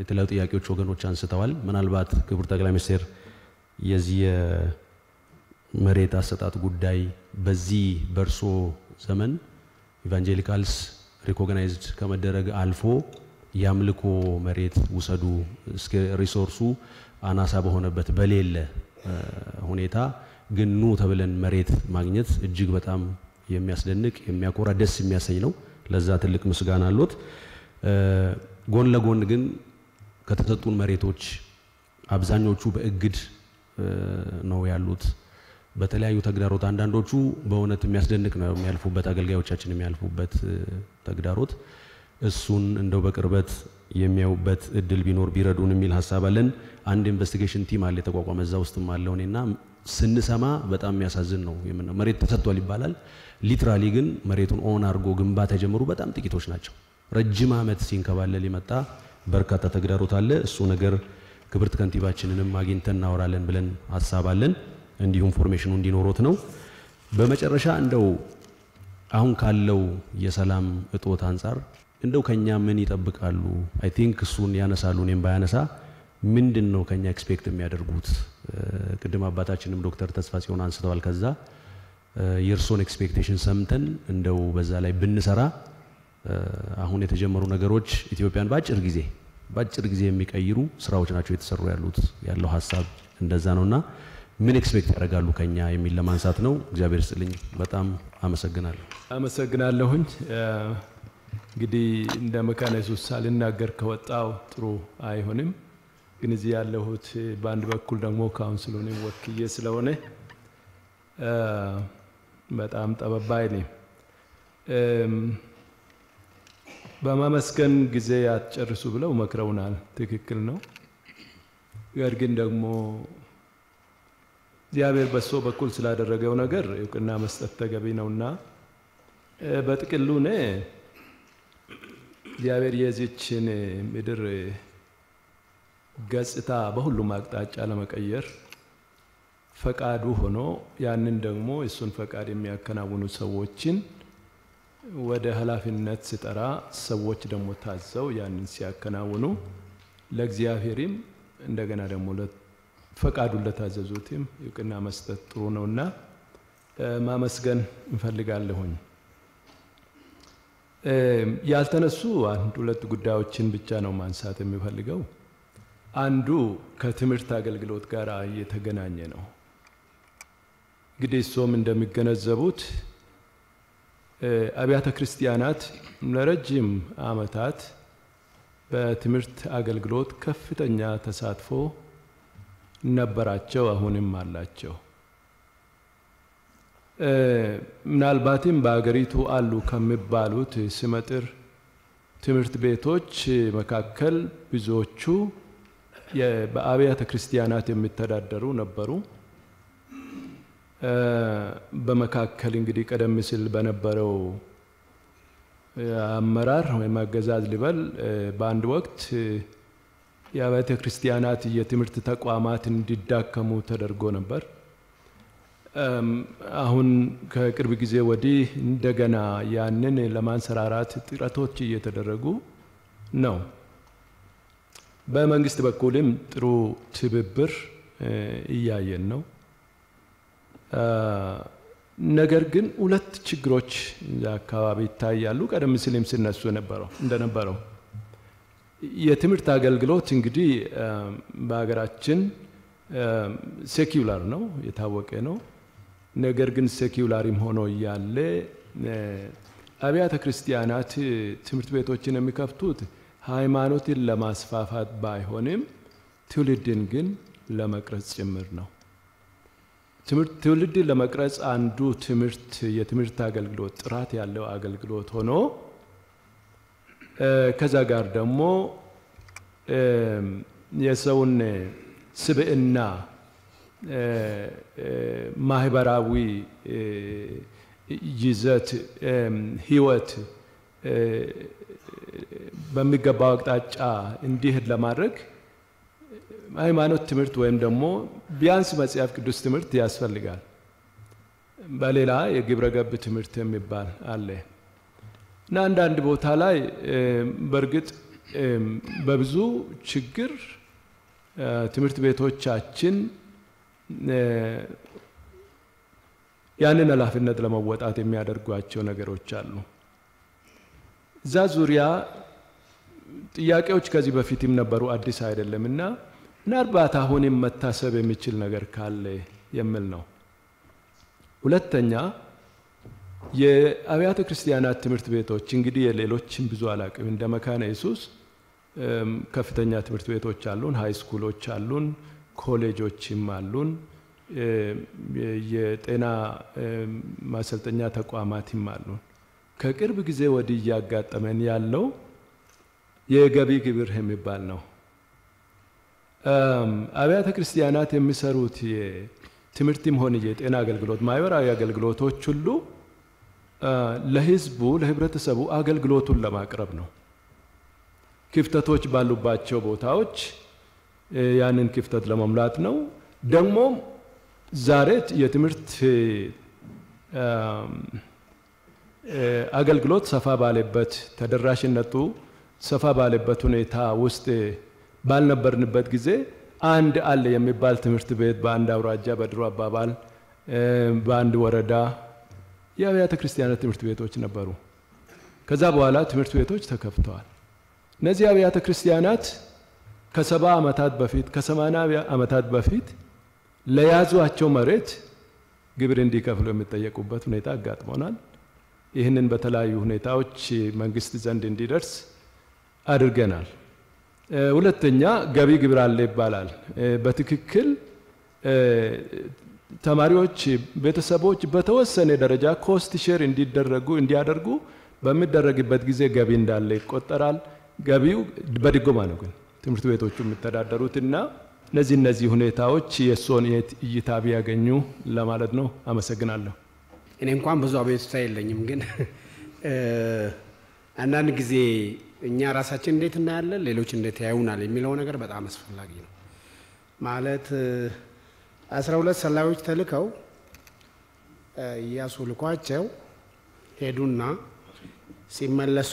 የተለያዩ ጥያቄዎች ወገኖች አንስተዋል። ምናልባት ክቡር ጠቅላይ ሚኒስትር የዚህ የመሬት አሰጣጥ ጉዳይ በዚህ በእርሶ ዘመን ኢቫንጀሊካልስ ሪኮግናይዝድ ከመደረግ አልፎ የአምልኮ መሬት ውሰዱ እስከ ሪሶርሱ አናሳ በሆነበት በሌለ ሁኔታ ግን ኑ ተብለን መሬት ማግኘት እጅግ በጣም የሚያስደንቅ የሚያኮራ ደስ የሚያሰኝ ነው። ለዛ ትልቅ ምስጋና አሎት። ጎን ለጎን ግን ከተሰጡን መሬቶች አብዛኞቹ በእግድ ነው ያሉት። በተለያዩ ተግዳሮት አንዳንዶቹ በእውነት የሚያስደንቅ ነው የሚያልፉበት አገልጋዮቻችን የሚያልፉበት ተግዳሮት እሱን እንደው በቅርበት የሚያዩበት እድል ቢኖር ቢረዱን የሚል ሀሳብ አለን። አንድ ኢንቨስቲጌሽን ቲም አለ የተቋቋመ እዛ ውስጥም አለው እኔና ስንሰማ በጣም የሚያሳዝን ነው። መሬት ተሰጥቷል ይባላል። ሊትራሊ ግን መሬቱን ኦን አድርጎ ግንባታ የጀመሩ በጣም ጥቂቶች ናቸው። ረጅም ዓመት ሲንከባለል የመጣ በርካታ ተግዳሮት አለ። እሱ ነገር ክብርት ከንቲባችንንም አግኝተን እናወራለን ብለን ሀሳብ አለን። እንዲሁም ፎርሜሽኑ እንዲኖሮት ነው። በመጨረሻ እንደው አሁን ካለው የሰላም እጦት አንጻር እንደው ከኛ ምን ይጠብቃሉ? አይ ቲንክ እሱን ያነሳሉ። እኔም ባያነሳ ምንድን ነው ከኛ ኤክስፔክት የሚያደርጉት? ቅድም አባታችንም ዶክተር ተስፋ ሲሆን አንስተዋል። ከዛ የእርሶን ኤክስፔክቴሽን ሰምተን እንደው በዛ ላይ ብንሰራ አሁን የተጀመሩ ነገሮች ኢትዮጵያን በአጭር ጊዜ በአጭር ጊዜ የሚቀይሩ ስራዎች ናቸው የተሰሩ ያሉት ያለው ሀሳብ እንደዛ ነውና ምን ኤክስፔክት ያደርጋሉ ከኛ የሚል ለማንሳት ነው። እግዚአብሔር ስጥልኝ። በጣም አመሰግናለሁ። አመሰግናለሁኝ። እንግዲህ እንደ መካነ ኢየሱስ ሳልናገር ከወጣው ጥሩ አይሆንም። ግን እዚህ ያለሁት በአንድ በኩል ደግሞ ካውንስሉንም ወክዬ ስለሆነ በጣም ጠበባይ ነኝ። በማመስገን ጊዜ ያትጨርሱ ብለው መክረውናል። ትክክል ነው። ነገር ግን ደግሞ እግዚአብሔር በሶ በኩል ስላደረገው ነገር እውቅና መስጠት ተገቢ ነውና በጥቅሉ እኔ እግዚአብሔር የዚችን ምድር ገጽታ በሁሉም አቅጣጫ ለመቀየር ፈቃዱ ሆኖ ያንን ደግሞ እሱን ፈቃድ የሚያከናውኑ ሰዎችን ወደ ኃላፊነት ስጠራ ሰዎች ደግሞ ታዘው ያንን ሲያከናውኑ ለእግዚአብሔርም እንደገና ደግሞ ፈቃዱ ለታዘዙትም እውቅና መስጠት ጥሩ ነውና ማመስገን እንፈልጋለሁኝ። ያልተነሱ አንድ ሁለት ጉዳዮችን ብቻ ነው ማንሳት የሚፈልገው። አንዱ ከትምህርት አገልግሎት ጋር እየተገናኘ ነው። እንግዲህ እሶም እንደሚገነዘቡት አብያተ ክርስቲያናት ለረጅም ዓመታት በትምህርት አገልግሎት ከፍተኛ ተሳትፎ ነበራቸው፣ አሁንም አላቸው። ምናልባትም በሀገሪቱ አሉ ከሚባሉት ስመጥር ትምህርት ቤቶች መካከል ብዙዎቹ በአብያተ ክርስቲያናት የሚተዳደሩ ነበሩ። በመካከል እንግዲህ ቀደም ሲል በነበረው አመራር ወይም አገዛዝ ሊበል በአንድ ወቅት የአብያተ ክርስቲያናት የትምህርት ተቋማት እንዲዳከሙ ተደርጎ ነበር። አሁን ከቅርብ ጊዜ ወዲህ እንደገና ያንን ለማንሰራራት ጥረቶች እየተደረጉ ነው። በመንግስት በኩልም ጥሩ ትብብር እያየን ነው። ነገር ግን ሁለት ችግሮች አካባቢ ይታያሉ። ቀደም ሲልም ሲነሱ እንደነበረው የትምህርት አገልግሎት እንግዲህ በሀገራችን ሴኪውላር ነው፣ የታወቀ ነው። ነገር ግን ሴኪውላሪም ሆኖ እያለ አብያተ ክርስቲያናት ትምህርት ቤቶችን የሚከፍቱት ሃይማኖትን ለማስፋፋት ባይሆንም ትውልድን ግን ለመቅረጽ ጭምር ነው። ትውልድን ለመቅረጽ አንዱ ትምህርት የትምህርት አገልግሎት ጥራት ያለው አገልግሎት ሆኖ ከዛ ጋር ደግሞ የሰውን ስብዕና ማህበራዊ ይዘት ህይወት በሚገባው አቅጣጫ እንዲሄድ ለማድረግ ሃይማኖት ትምህርት ወይም ደግሞ ቢያንስ መጽሐፍ ቅዱስ ትምህርት ያስፈልጋል። በሌላ የግብረ ገብ ትምህርት የሚባል አለ። እና አንዳንድ ቦታ ላይ በእርግጥ በብዙ ችግር ትምህርት ቤቶቻችን ያንን ኃላፊነት ለመወጣት የሚያደርጓቸው ነገሮች አሉ። እዛ ዙሪያ ጥያቄዎች ከዚህ በፊትም ነበሩ፣ አዲስ አይደለም እና ምናልባት አሁንም መታሰብ የሚችል ነገር ካለ የሚል ነው። ሁለተኛ የአብያተ ክርስቲያናት ትምህርት ቤቶች እንግዲህ የሌሎችን ብዙ አላቅም እንደ መካነ ኢየሱስ ከፍተኛ ትምህርት ቤቶች አሉን፣ ስኩሎች አሉን፣ ኮሌጆችም አሉን፣ የጤና ማሰልጠኛ ተቋማትም አሉን። ከቅርብ ጊዜ ወዲህ እያጋጠመን ያለው የገቢ ግብር የሚባል ነው። አብያተ ክርስቲያናት የሚሰሩት ትምህርትም ሆን የጤና አገልግሎት ማህበራዊ አገልግሎቶች ሁሉ ለህዝቡ ለህብረተሰቡ አገልግሎቱን ለማቅረብ ነው። ክፍተቶች ባሉባቸው ቦታዎች ያንን ክፍተት ለመሙላት ነው። ደግሞ ዛሬ የትምህርት አገልግሎት ሰፋ ባለበት ተደራሽነቱ ሰፋ ባለበት ሁኔታ ውስጥ ባልነበርንበት ጊዜ አንድ አለ የሚባል ትምህርት ቤት በአንድ አውራጃ በድሮ አባባል በአንድ ወረዳ የአብያተ ክርስቲያናት ትምህርት ቤቶች ነበሩ። ከዛ በኋላ ትምህርት ቤቶች ተከፍተዋል። እነዚህ አብያተ ክርስቲያናት ከሰባ ዓመታት በፊት ከሰማንያ ዓመታት በፊት ለያዟቸው መሬት ግብር እንዲከፍሉ የሚጠየቁበት ሁኔታ አጋጥሞናል። ይህንን በተለያዩ ሁኔታዎች መንግስት ዘንድ እንዲደርስ አድርገናል። ሁለተኛ ገቢ ግብር አለ ይባላል። በትክክል ተማሪዎች፣ ቤተሰቦች በተወሰነ ደረጃ ኮስት ሼር እንዲደረጉ እንዲያደርጉ በሚደረግበት ጊዜ ገቢ እንዳለ ይቆጠራል። ገቢው በድጎማ ነው ግን ትምህርት ቤቶቹ የሚተዳደሩት እና እነዚህ እነዚህ ሁኔታዎች የእርስዎን እይታ ቢያገኙ ለማለት ነው። አመሰግናለሁ። እኔ እንኳን ብዙ አቤቱታ የለኝም፣ ግን አንዳንድ ጊዜ እኛ ራሳችን እንዴት እናያለን፣ ሌሎች እንዴት ያዩናል የሚለው ነገር በጣም አስፈላጊ ነው ማለት አስራ ሁለት ሰላዮች ተልከው እያሱ ልኳቸው ሄዱና ሲመለሱ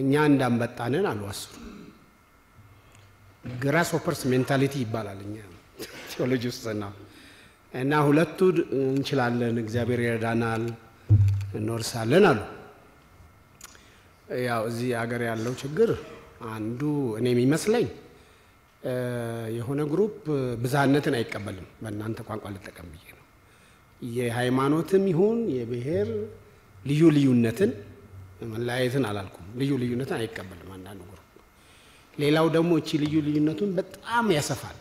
እኛ እንዳንበጣንን አሉ አስሩ። ግራስ ሆፐርስ ሜንታሊቲ ይባላል እኛ ቴዎሎጂ ና እና ሁለቱ እንችላለን፣ እግዚአብሔር ይረዳናል፣ እንወርሳለን አሉ። ያው እዚህ አገር ያለው ችግር አንዱ እኔ የሚመስለኝ የሆነ ግሩፕ ብዝሃነትን አይቀበልም። በእናንተ ቋንቋ ልጠቀም ብዬ ነው። የሃይማኖትም ይሁን የብሔር ልዩ ልዩነትን መለያየትን አላልኩም። ልዩ ልዩነትን አይቀበልም አንዳንዱ ግሩፕ። ሌላው ደግሞ እቺ ልዩ ልዩነቱን በጣም ያሰፋል።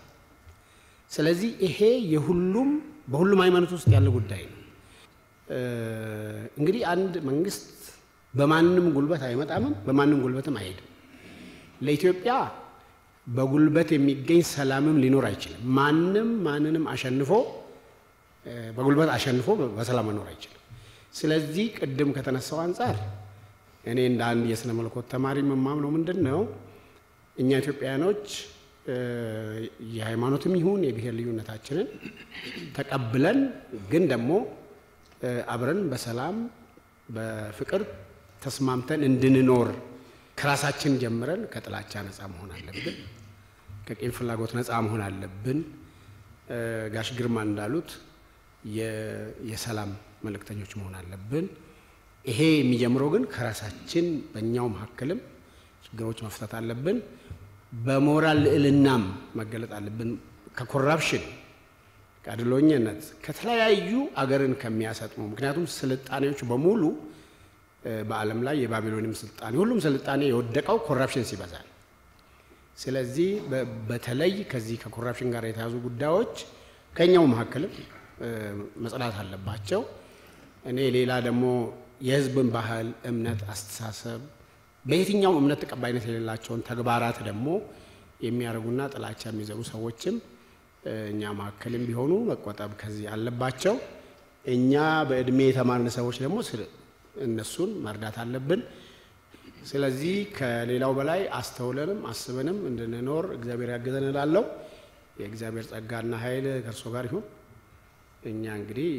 ስለዚህ ይሄ የሁሉም በሁሉም ሃይማኖት ውስጥ ያለ ጉዳይ ነው። እንግዲህ አንድ መንግስት በማንም ጉልበት አይመጣምም፣ በማንም ጉልበትም አይሄድም። ለኢትዮጵያ በጉልበት የሚገኝ ሰላምም ሊኖር አይችልም። ማንም ማንንም አሸንፎ በጉልበት አሸንፎ በሰላም መኖር አይችልም። ስለዚህ ቅድም ከተነሳው አንጻር እኔ እንደ አንድ የሥነ መለኮት ተማሪ የማምነው ምንድን ነው እኛ ኢትዮጵያውያኖች የሃይማኖትም ይሁን የብሔር ልዩነታችንን ተቀብለን ግን ደግሞ አብረን በሰላም በፍቅር ተስማምተን እንድንኖር ከራሳችን ጀምረን ከጥላቻ ነፃ መሆን አለብን። ከቂል ፍላጎት ነፃ መሆን አለብን። ጋሽ ግርማ እንዳሉት የሰላም መልእክተኞች መሆን አለብን። ይሄ የሚጀምረው ግን ከራሳችን በእኛው መካከልም ችግሮች መፍታት አለብን። በሞራል ልዕልናም መገለጥ አለብን። ከኮራፕሽን ከአድሎኝነት፣ ከተለያዩ አገርን ከሚያሰጥሙ ምክንያቱም ስልጣኔዎች በሙሉ በዓለም ላይ የባቢሎንም ስልጣኔ ሁሉም ስልጣኔ የወደቀው ኮራፕሽን ሲበዛል ስለዚህ በተለይ ከዚህ ከኮራፕሽን ጋር የተያዙ ጉዳዮች ከኛው መካከልም መጽናት አለባቸው። እኔ ሌላ ደግሞ የህዝብን ባህል፣ እምነት፣ አስተሳሰብ በየትኛውም እምነት ተቀባይነት የሌላቸውን ተግባራት ደግሞ የሚያደርጉና ጥላቻ የሚዘሩ ሰዎችም እኛ መካከልም ቢሆኑ መቆጠብ ከዚህ አለባቸው። እኛ በእድሜ የተማርን ሰዎች ደግሞ እነሱን መርዳት አለብን። ስለዚህ ከሌላው በላይ አስተውለንም አስበንም እንድንኖር እግዚአብሔር ያገዘን እላለሁ። የእግዚአብሔር ጸጋና ኃይል ከእርሶ ጋር ይሁን። እኛ እንግዲህ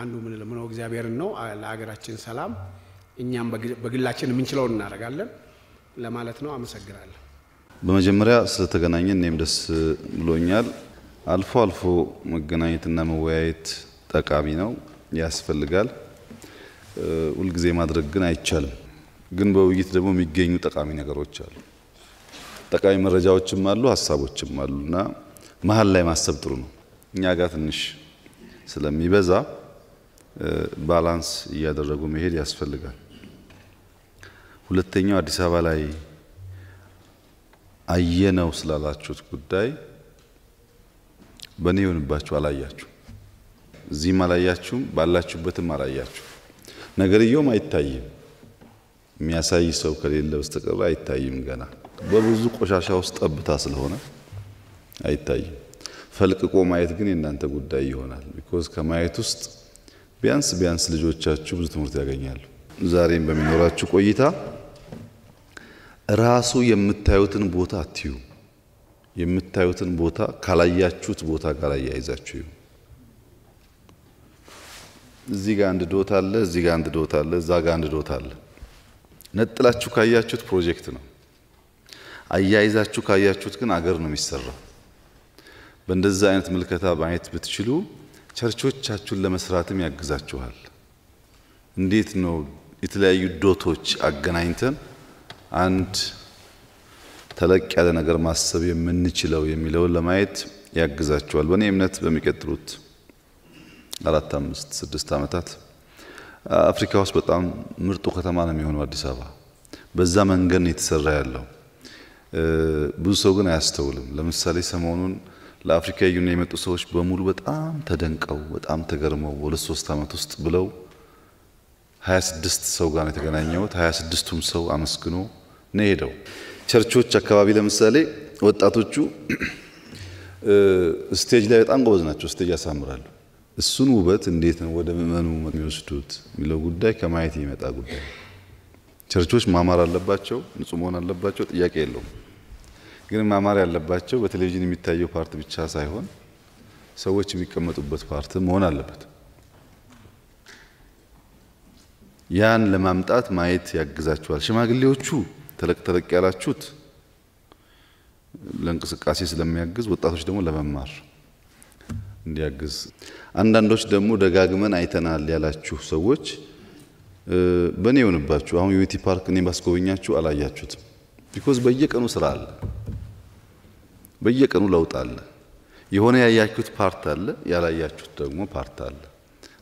አንዱ የምንለምነው እግዚአብሔርን ነው፣ ለሀገራችን ሰላም። እኛም በግላችን የምንችለውን እናደርጋለን ለማለት ነው። አመሰግናለሁ። በመጀመሪያ ስለተገናኘን እኔም ደስ ብሎኛል። አልፎ አልፎ መገናኘትና መወያየት ጠቃሚ ነው፣ ያስፈልጋል። ሁልጊዜ ማድረግ ግን አይቻልም። ግን በውይይት ደግሞ የሚገኙ ጠቃሚ ነገሮች አሉ፣ ጠቃሚ መረጃዎችም አሉ፣ ሀሳቦችም አሉ እና መሀል ላይ ማሰብ ጥሩ ነው። እኛ ጋር ትንሽ ስለሚበዛ ባላንስ እያደረጉ መሄድ ያስፈልጋል። ሁለተኛው አዲስ አበባ ላይ አየነው ስላላችሁት ጉዳይ በእኔ ይሆንባችሁ አላያችሁ፣ እዚህም አላያችሁም፣ ባላችሁበትም አላያችሁ። ነገርየውም አይታይም። የሚያሳይ ሰው ከሌለ በስተቀር አይታይም። ገና በብዙ ቆሻሻ ውስጥ ጠብታ ስለሆነ አይታይም። ፈልቅቆ ማየት ግን የእናንተ ጉዳይ ይሆናል። ቢኮዝ ከማየት ውስጥ ቢያንስ ቢያንስ ልጆቻችሁ ብዙ ትምህርት ያገኛሉ። ዛሬም በሚኖራችሁ ቆይታ ራሱ የምታዩትን ቦታ አትዩ። የምታዩትን ቦታ ካላያችሁት ቦታ ጋር አያይዛችሁ እዚህ ጋር አንድ ዶት አለ፣ እዚህ ጋር አንድ ዶት አለ፣ እዛ ጋር አንድ ዶት አለ። ነጥላችሁ ካያችሁት ፕሮጀክት ነው። አያይዛችሁ ካያችሁት ግን አገር ነው የሚሰራው። በእንደዛ አይነት ምልከታ ማየት ብትችሉ ቸርቾቻችሁን ለመስራትም ያግዛችኋል። እንዴት ነው የተለያዩ ዶቶች አገናኝተን አንድ ተለቅ ያለ ነገር ማሰብ የምንችለው የሚለውን ለማየት ያግዛችኋል። በእኔ እምነት በሚቀጥሉት አራት፣ አምስት፣ ስድስት ዓመታት አፍሪካ ውስጥ በጣም ምርጡ ከተማ ነው የሚሆነው አዲስ አበባ። በዛ መንገድ ነው የተሰራ ያለው። ብዙ ሰው ግን አያስተውልም። ለምሳሌ ሰሞኑን ለአፍሪካ ዩኒየን የመጡ ሰዎች በሙሉ በጣም ተደንቀው በጣም ተገርመው ሁለት ሶስት ዓመት ውስጥ ብለው ስድስት ሰው ጋር ነው የተገናኘሁት። 26ቱም ሰው አመስግኖ ነው ሄደው። ቸርቾች አካባቢ ለምሳሌ ወጣቶቹ ስቴጅ ላይ በጣም ጎበዝ ናቸው። ስቴጅ ያሳምራሉ። እሱን ውበት እንዴት ነው ወደ ምእመኑ የሚወስዱት የሚለው ጉዳይ ከማየት የሚመጣ ጉዳይ። ቸርቾች ማማር አለባቸው፣ ንጹህ መሆን አለባቸው፣ ጥያቄ የለውም። ግን ማማር ያለባቸው በቴሌቪዥን የሚታየው ፓርት ብቻ ሳይሆን ሰዎች የሚቀመጡበት ፓርት መሆን አለበት። ያን ለማምጣት ማየት ያግዛችኋል። ሽማግሌዎቹ ተለቅ ተለቅ ያላችሁት ለእንቅስቃሴ ስለሚያግዝ፣ ወጣቶች ደግሞ ለመማር እንዲያግዝ አንዳንዶች ደግሞ ደጋግመን አይተናል ያላችሁ ሰዎች በእኔ የሆንባችሁ አሁን ዩኒቲ ፓርክ እኔ ባስጎበኛችሁ አላያችሁትም። ቢኮዝ በየቀኑ ስራ አለ፣ በየቀኑ ለውጥ አለ። የሆነ ያያችሁት ፓርት አለ፣ ያላያችሁት ደግሞ ፓርት አለ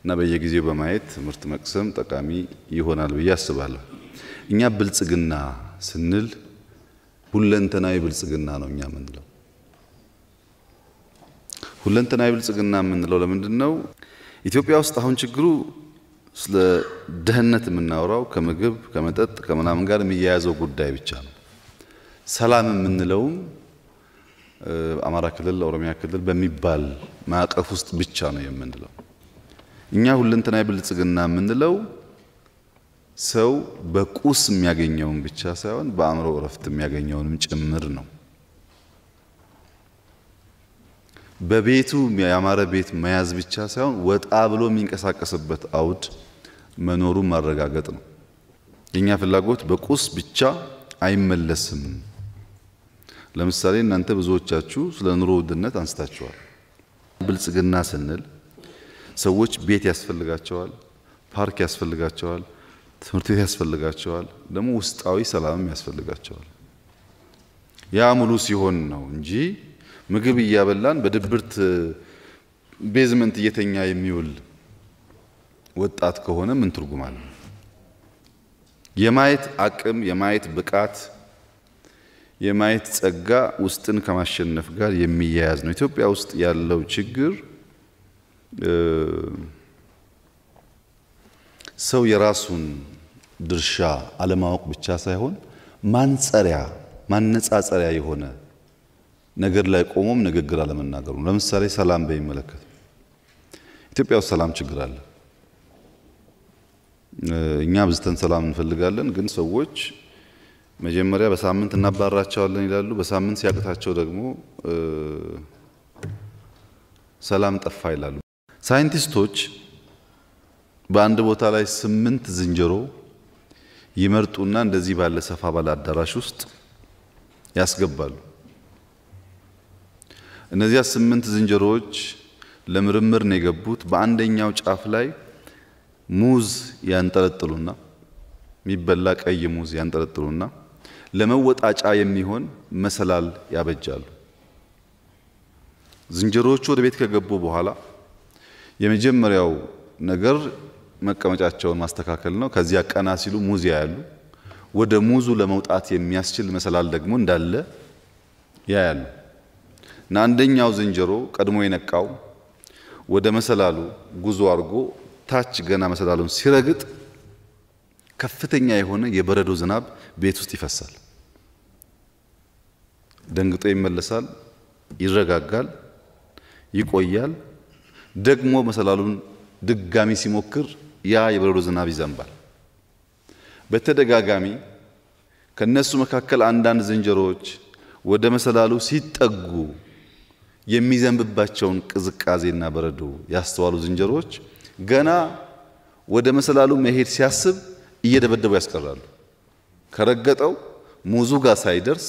እና በየጊዜው በማየት ትምህርት መቅሰም ጠቃሚ ይሆናል ብዬ አስባለሁ። እኛ ብልጽግና ስንል ሁለንተናዊ ብልጽግና ነው እኛ ምንለው ሁለንተናዊ ብልጽግና የምንለው ለምንድን ነው? ኢትዮጵያ ውስጥ አሁን ችግሩ ስለ ድህነት የምናወራው ከምግብ ከመጠጥ ከምናምን ጋር የሚያያዘው ጉዳይ ብቻ ነው። ሰላም የምንለውም አማራ ክልል፣ ኦሮሚያ ክልል በሚባል ማዕቀፍ ውስጥ ብቻ ነው የምንለው። እኛ ሁለንተናዊ ብልጽግና የምንለው ሰው በቁስ የሚያገኘውን ብቻ ሳይሆን በአእምሮ እረፍት የሚያገኘውንም ጭምር ነው። በቤቱ ያማረ ቤት መያዝ ብቻ ሳይሆን ወጣ ብሎ የሚንቀሳቀስበት አውድ መኖሩ ማረጋገጥ ነው። የእኛ ፍላጎት በቁስ ብቻ አይመለስም። ለምሳሌ እናንተ ብዙዎቻችሁ ስለ ኑሮ ውድነት አንስታችኋል። ብልጽግና ስንል ሰዎች ቤት ያስፈልጋቸዋል፣ ፓርክ ያስፈልጋቸዋል፣ ትምህርት ቤት ያስፈልጋቸዋል፣ ደግሞ ውስጣዊ ሰላምም ያስፈልጋቸዋል። ያ ሙሉ ሲሆን ነው እንጂ ምግብ እያበላን በድብርት ቤዝመንት እየተኛ የሚውል ወጣት ከሆነ ምን ትርጉም አለ? የማየት አቅም፣ የማየት ብቃት፣ የማየት ጸጋ ውስጥን ከማሸነፍ ጋር የሚያያዝ ነው። ኢትዮጵያ ውስጥ ያለው ችግር ሰው የራሱን ድርሻ አለማወቅ ብቻ ሳይሆን ማንጸሪያ ማነጻጸሪያ የሆነ ነገር ላይ ቆሞም ንግግር አለመናገሩ ነው። ለምሳሌ ሰላም በሚመለከት ኢትዮጵያ ውስጥ ሰላም ችግር አለ። እኛ ብዝተን ሰላም እንፈልጋለን፣ ግን ሰዎች መጀመሪያ በሳምንት እናባራቸዋለን ይላሉ። በሳምንት ሲያቅታቸው ደግሞ ሰላም ጠፋ ይላሉ። ሳይንቲስቶች በአንድ ቦታ ላይ ስምንት ዝንጀሮ ይመርጡና እንደዚህ ባለ ሰፋ ባለ አዳራሽ ውስጥ ያስገባሉ። እነዚያ ስምንት ዝንጀሮዎች ለምርምር ነው የገቡት። በአንደኛው ጫፍ ላይ ሙዝ ያንጠለጥሉና የሚበላ ቀይ ሙዝ ያንጠለጥሉና ለመወጣጫ የሚሆን መሰላል ያበጃሉ። ዝንጀሮዎቹ ወደ ቤት ከገቡ በኋላ የመጀመሪያው ነገር መቀመጫቸውን ማስተካከል ነው። ከዚያ ቀና ሲሉ ሙዝ ያያሉ። ወደ ሙዙ ለመውጣት የሚያስችል መሰላል ደግሞ እንዳለ ያያሉ። እና አንደኛው ዝንጀሮ ቀድሞ የነቃው ወደ መሰላሉ ጉዞ አድርጎ ታች ገና መሰላሉን ሲረግጥ ከፍተኛ የሆነ የበረዶ ዝናብ ቤት ውስጥ ይፈሳል። ደንግጦ ይመለሳል፣ ይረጋጋል፣ ይቆያል። ደግሞ መሰላሉን ድጋሚ ሲሞክር ያ የበረዶ ዝናብ ይዘንባል። በተደጋጋሚ ከነሱ መካከል አንዳንድ ዝንጀሮዎች ወደ መሰላሉ ሲጠጉ የሚዘንብባቸውን ቅዝቃዜና በረዶ ያስተዋሉ ዝንጀሮዎች ገና ወደ መሰላሉ መሄድ ሲያስብ እየደበደቡ ያስቀራሉ። ከረገጠው ሙዙ ጋር ሳይደርስ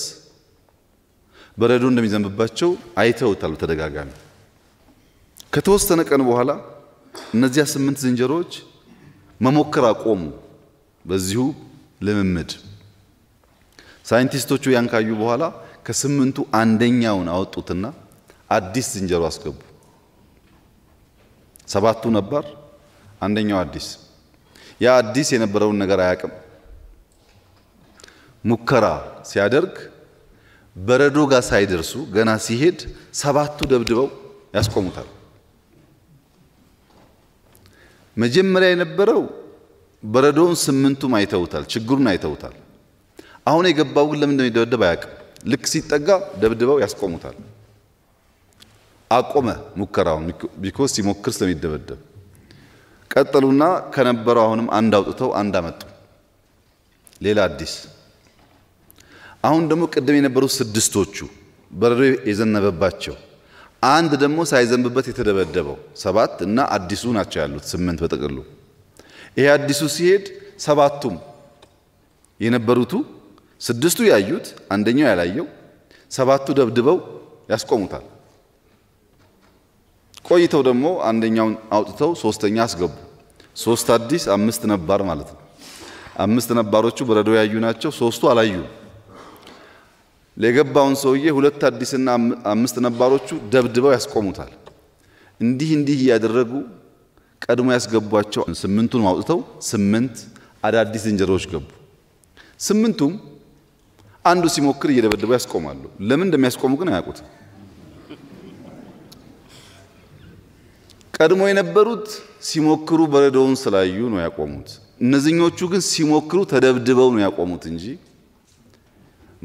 በረዶ እንደሚዘንብባቸው አይተውታል በተደጋጋሚ። ከተወሰነ ቀን በኋላ እነዚያ ስምንት ዝንጀሮዎች መሞከር አቆሙ። በዚሁ ልምምድ ሳይንቲስቶቹ ያንካዩ በኋላ ከስምንቱ አንደኛውን አወጡትና አዲስ ዝንጀሮ አስገቡ። ሰባቱ ነበር፣ አንደኛው አዲስ። ያ አዲስ የነበረውን ነገር አያውቅም። ሙከራ ሲያደርግ በረዶ ጋር ሳይደርሱ ገና ሲሄድ ሰባቱ ደብድበው ያስቆሙታል። መጀመሪያ የነበረው በረዶውን ስምንቱም አይተውታል፣ ችግሩን አይተውታል። አሁን የገባው ግን ለምን እንደሚደበደብ አያውቅም። ልክ ሲጠጋ ደብድበው ያስቆሙታል። አቆመ ሙከራውን ቢኮስ ሲሞክር ስለሚደበደብ። ቀጠሉና ከነበረው አሁንም አንድ አውጥተው አንድ አመጡ፣ ሌላ አዲስ። አሁን ደግሞ ቅድም የነበሩት ስድስቶቹ በረዶ የዘነበባቸው አንድ ደግሞ ሳይዘንብበት የተደበደበው ሰባት እና አዲሱ ናቸው ያሉት ስምንት በጥቅሉ። ይሄ አዲሱ ሲሄድ ሰባቱም የነበሩቱ ስድስቱ ያዩት አንደኛው ያላየው ሰባቱ ደብድበው ያስቆሙታል። ቆይተው ደግሞ አንደኛውን አውጥተው ሶስተኛ አስገቡ። ሶስት አዲስ አምስት ነባር ማለት ነው። አምስት ነባሮቹ በረዶ ያዩ ናቸው፣ ሶስቱ አላዩ። ለገባውን ሰውዬ ሁለት አዲስና አምስት ነባሮቹ ደብድበው ያስቆሙታል። እንዲህ እንዲህ እያደረጉ ቀድሞ ያስገቧቸው ስምንቱን አውጥተው ስምንት አዳዲስ ዝንጀሮዎች ገቡ። ስምንቱም አንዱ ሲሞክር እየደበደበው ያስቆማሉ። ለምን እንደሚያስቆሙ ግን አያውቁትም። ቀድሞ የነበሩት ሲሞክሩ በረዶውን ስላዩ ነው ያቆሙት። እነዚህኞቹ ግን ሲሞክሩ ተደብድበው ነው ያቆሙት እንጂ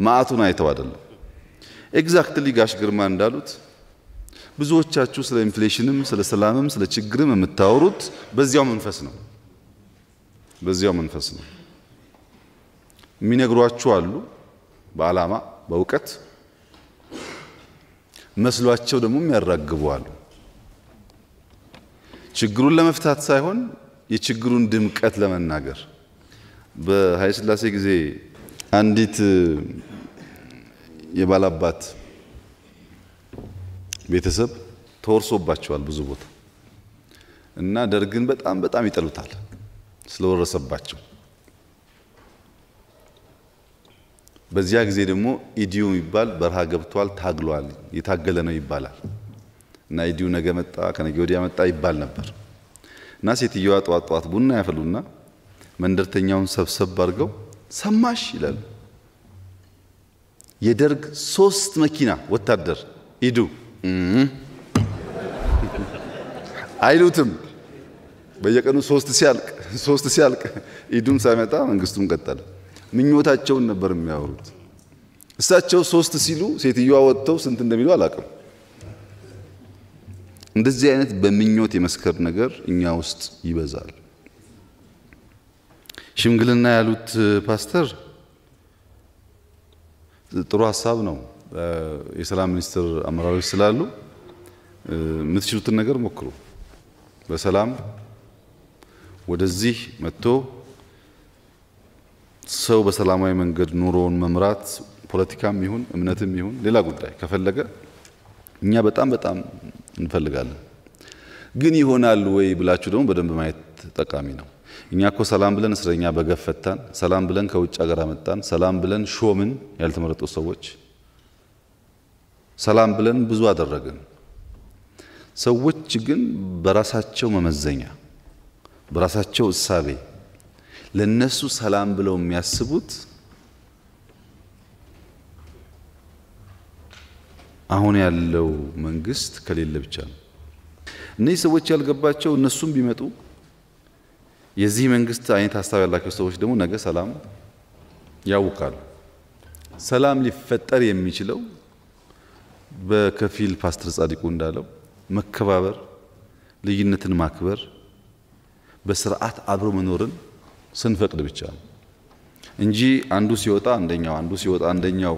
መዓቱን አይተው አይደለም። ኤግዛክትሊ ጋሽ ግርማ እንዳሉት ብዙዎቻችሁ ስለ ኢንፍሌሽንም ስለ ሰላምም ስለ ችግርም የምታወሩት በዚያው መንፈስ ነው። በዚያው መንፈስ ነው የሚነግሯችሁ አሉ። በዓላማ በእውቀት መስሏቸው ደግሞ የሚያራግቡ አሉ። ችግሩን ለመፍታት ሳይሆን የችግሩን ድምቀት ለመናገር በኃይለሥላሴ ጊዜ አንዲት የባላባት ቤተሰብ ተወርሶባቸዋል ብዙ ቦታ እና ደርግን በጣም በጣም ይጠሉታል ስለወረሰባቸው። በዚያ ጊዜ ደግሞ ኢዲዩ ይባል በረሃ ገብቷል፣ ታግሏል፣ የታገለ ነው ይባላል። እና ይዲው ነገ መጣ ከነገ ወዲያ መጣ ይባል ነበር። እና ሴትየዋ ጠዋት ጠዋት ቡና ያፈሉና መንደርተኛውን ሰብሰብ አድርገው ሰማሽ ይላሉ። የደርግ ሶስት መኪና ወታደር ኢዱ አይሉትም። በየቀኑ ሶስት ሲያልቅ ሶስት ሲያልቅ ኢዱም ሳይመጣ መንግስቱም ቀጠለ። ምኞታቸውን ነበር የሚያወሩት። እሳቸው ሶስት ሲሉ ሴትዮዋ ወጥተው ስንት እንደሚሉ አላውቅም። እንደዚህ አይነት በምኞት የመስከር ነገር እኛ ውስጥ ይበዛል። ሽምግልና ያሉት ፓስተር ጥሩ ሀሳብ ነው። የሰላም ሚኒስትር አመራሮች ስላሉ የምትችሉትን ነገር ሞክሩ። በሰላም ወደዚህ መጥቶ ሰው በሰላማዊ መንገድ ኑሮውን መምራት ፖለቲካም ይሁን እምነትም ይሁን ሌላ ጉዳይ ከፈለገ እኛ በጣም በጣም እንፈልጋለን። ግን ይሆናል ወይ ብላችሁ ደግሞ በደንብ ማየት ጠቃሚ ነው። እኛ እኮ ሰላም ብለን እስረኛ በገፈታን፣ ሰላም ብለን ከውጭ ሀገር አመጣን፣ ሰላም ብለን ሾምን ያልተመረጡ ሰዎች፣ ሰላም ብለን ብዙ አደረግን። ሰዎች ግን በራሳቸው መመዘኛ በራሳቸው እሳቤ ለነሱ ሰላም ብለው የሚያስቡት አሁን ያለው መንግስት ከሌለ ብቻ ነው። እነዚህ ሰዎች ያልገባቸው እነሱም ቢመጡ የዚህ መንግስት አይነት ሀሳብ ያላቸው ሰዎች ደግሞ ነገ ሰላም ያውቃሉ። ሰላም ሊፈጠር የሚችለው በከፊል ፓስተር ጻድቁ እንዳለው መከባበር፣ ልዩነትን ማክበር፣ በስርዓት አብሮ መኖርን ስንፈቅድ ብቻ ነው እንጂ አንዱ ሲወጣ አንደኛው አንዱ ሲወጣ አንደኛው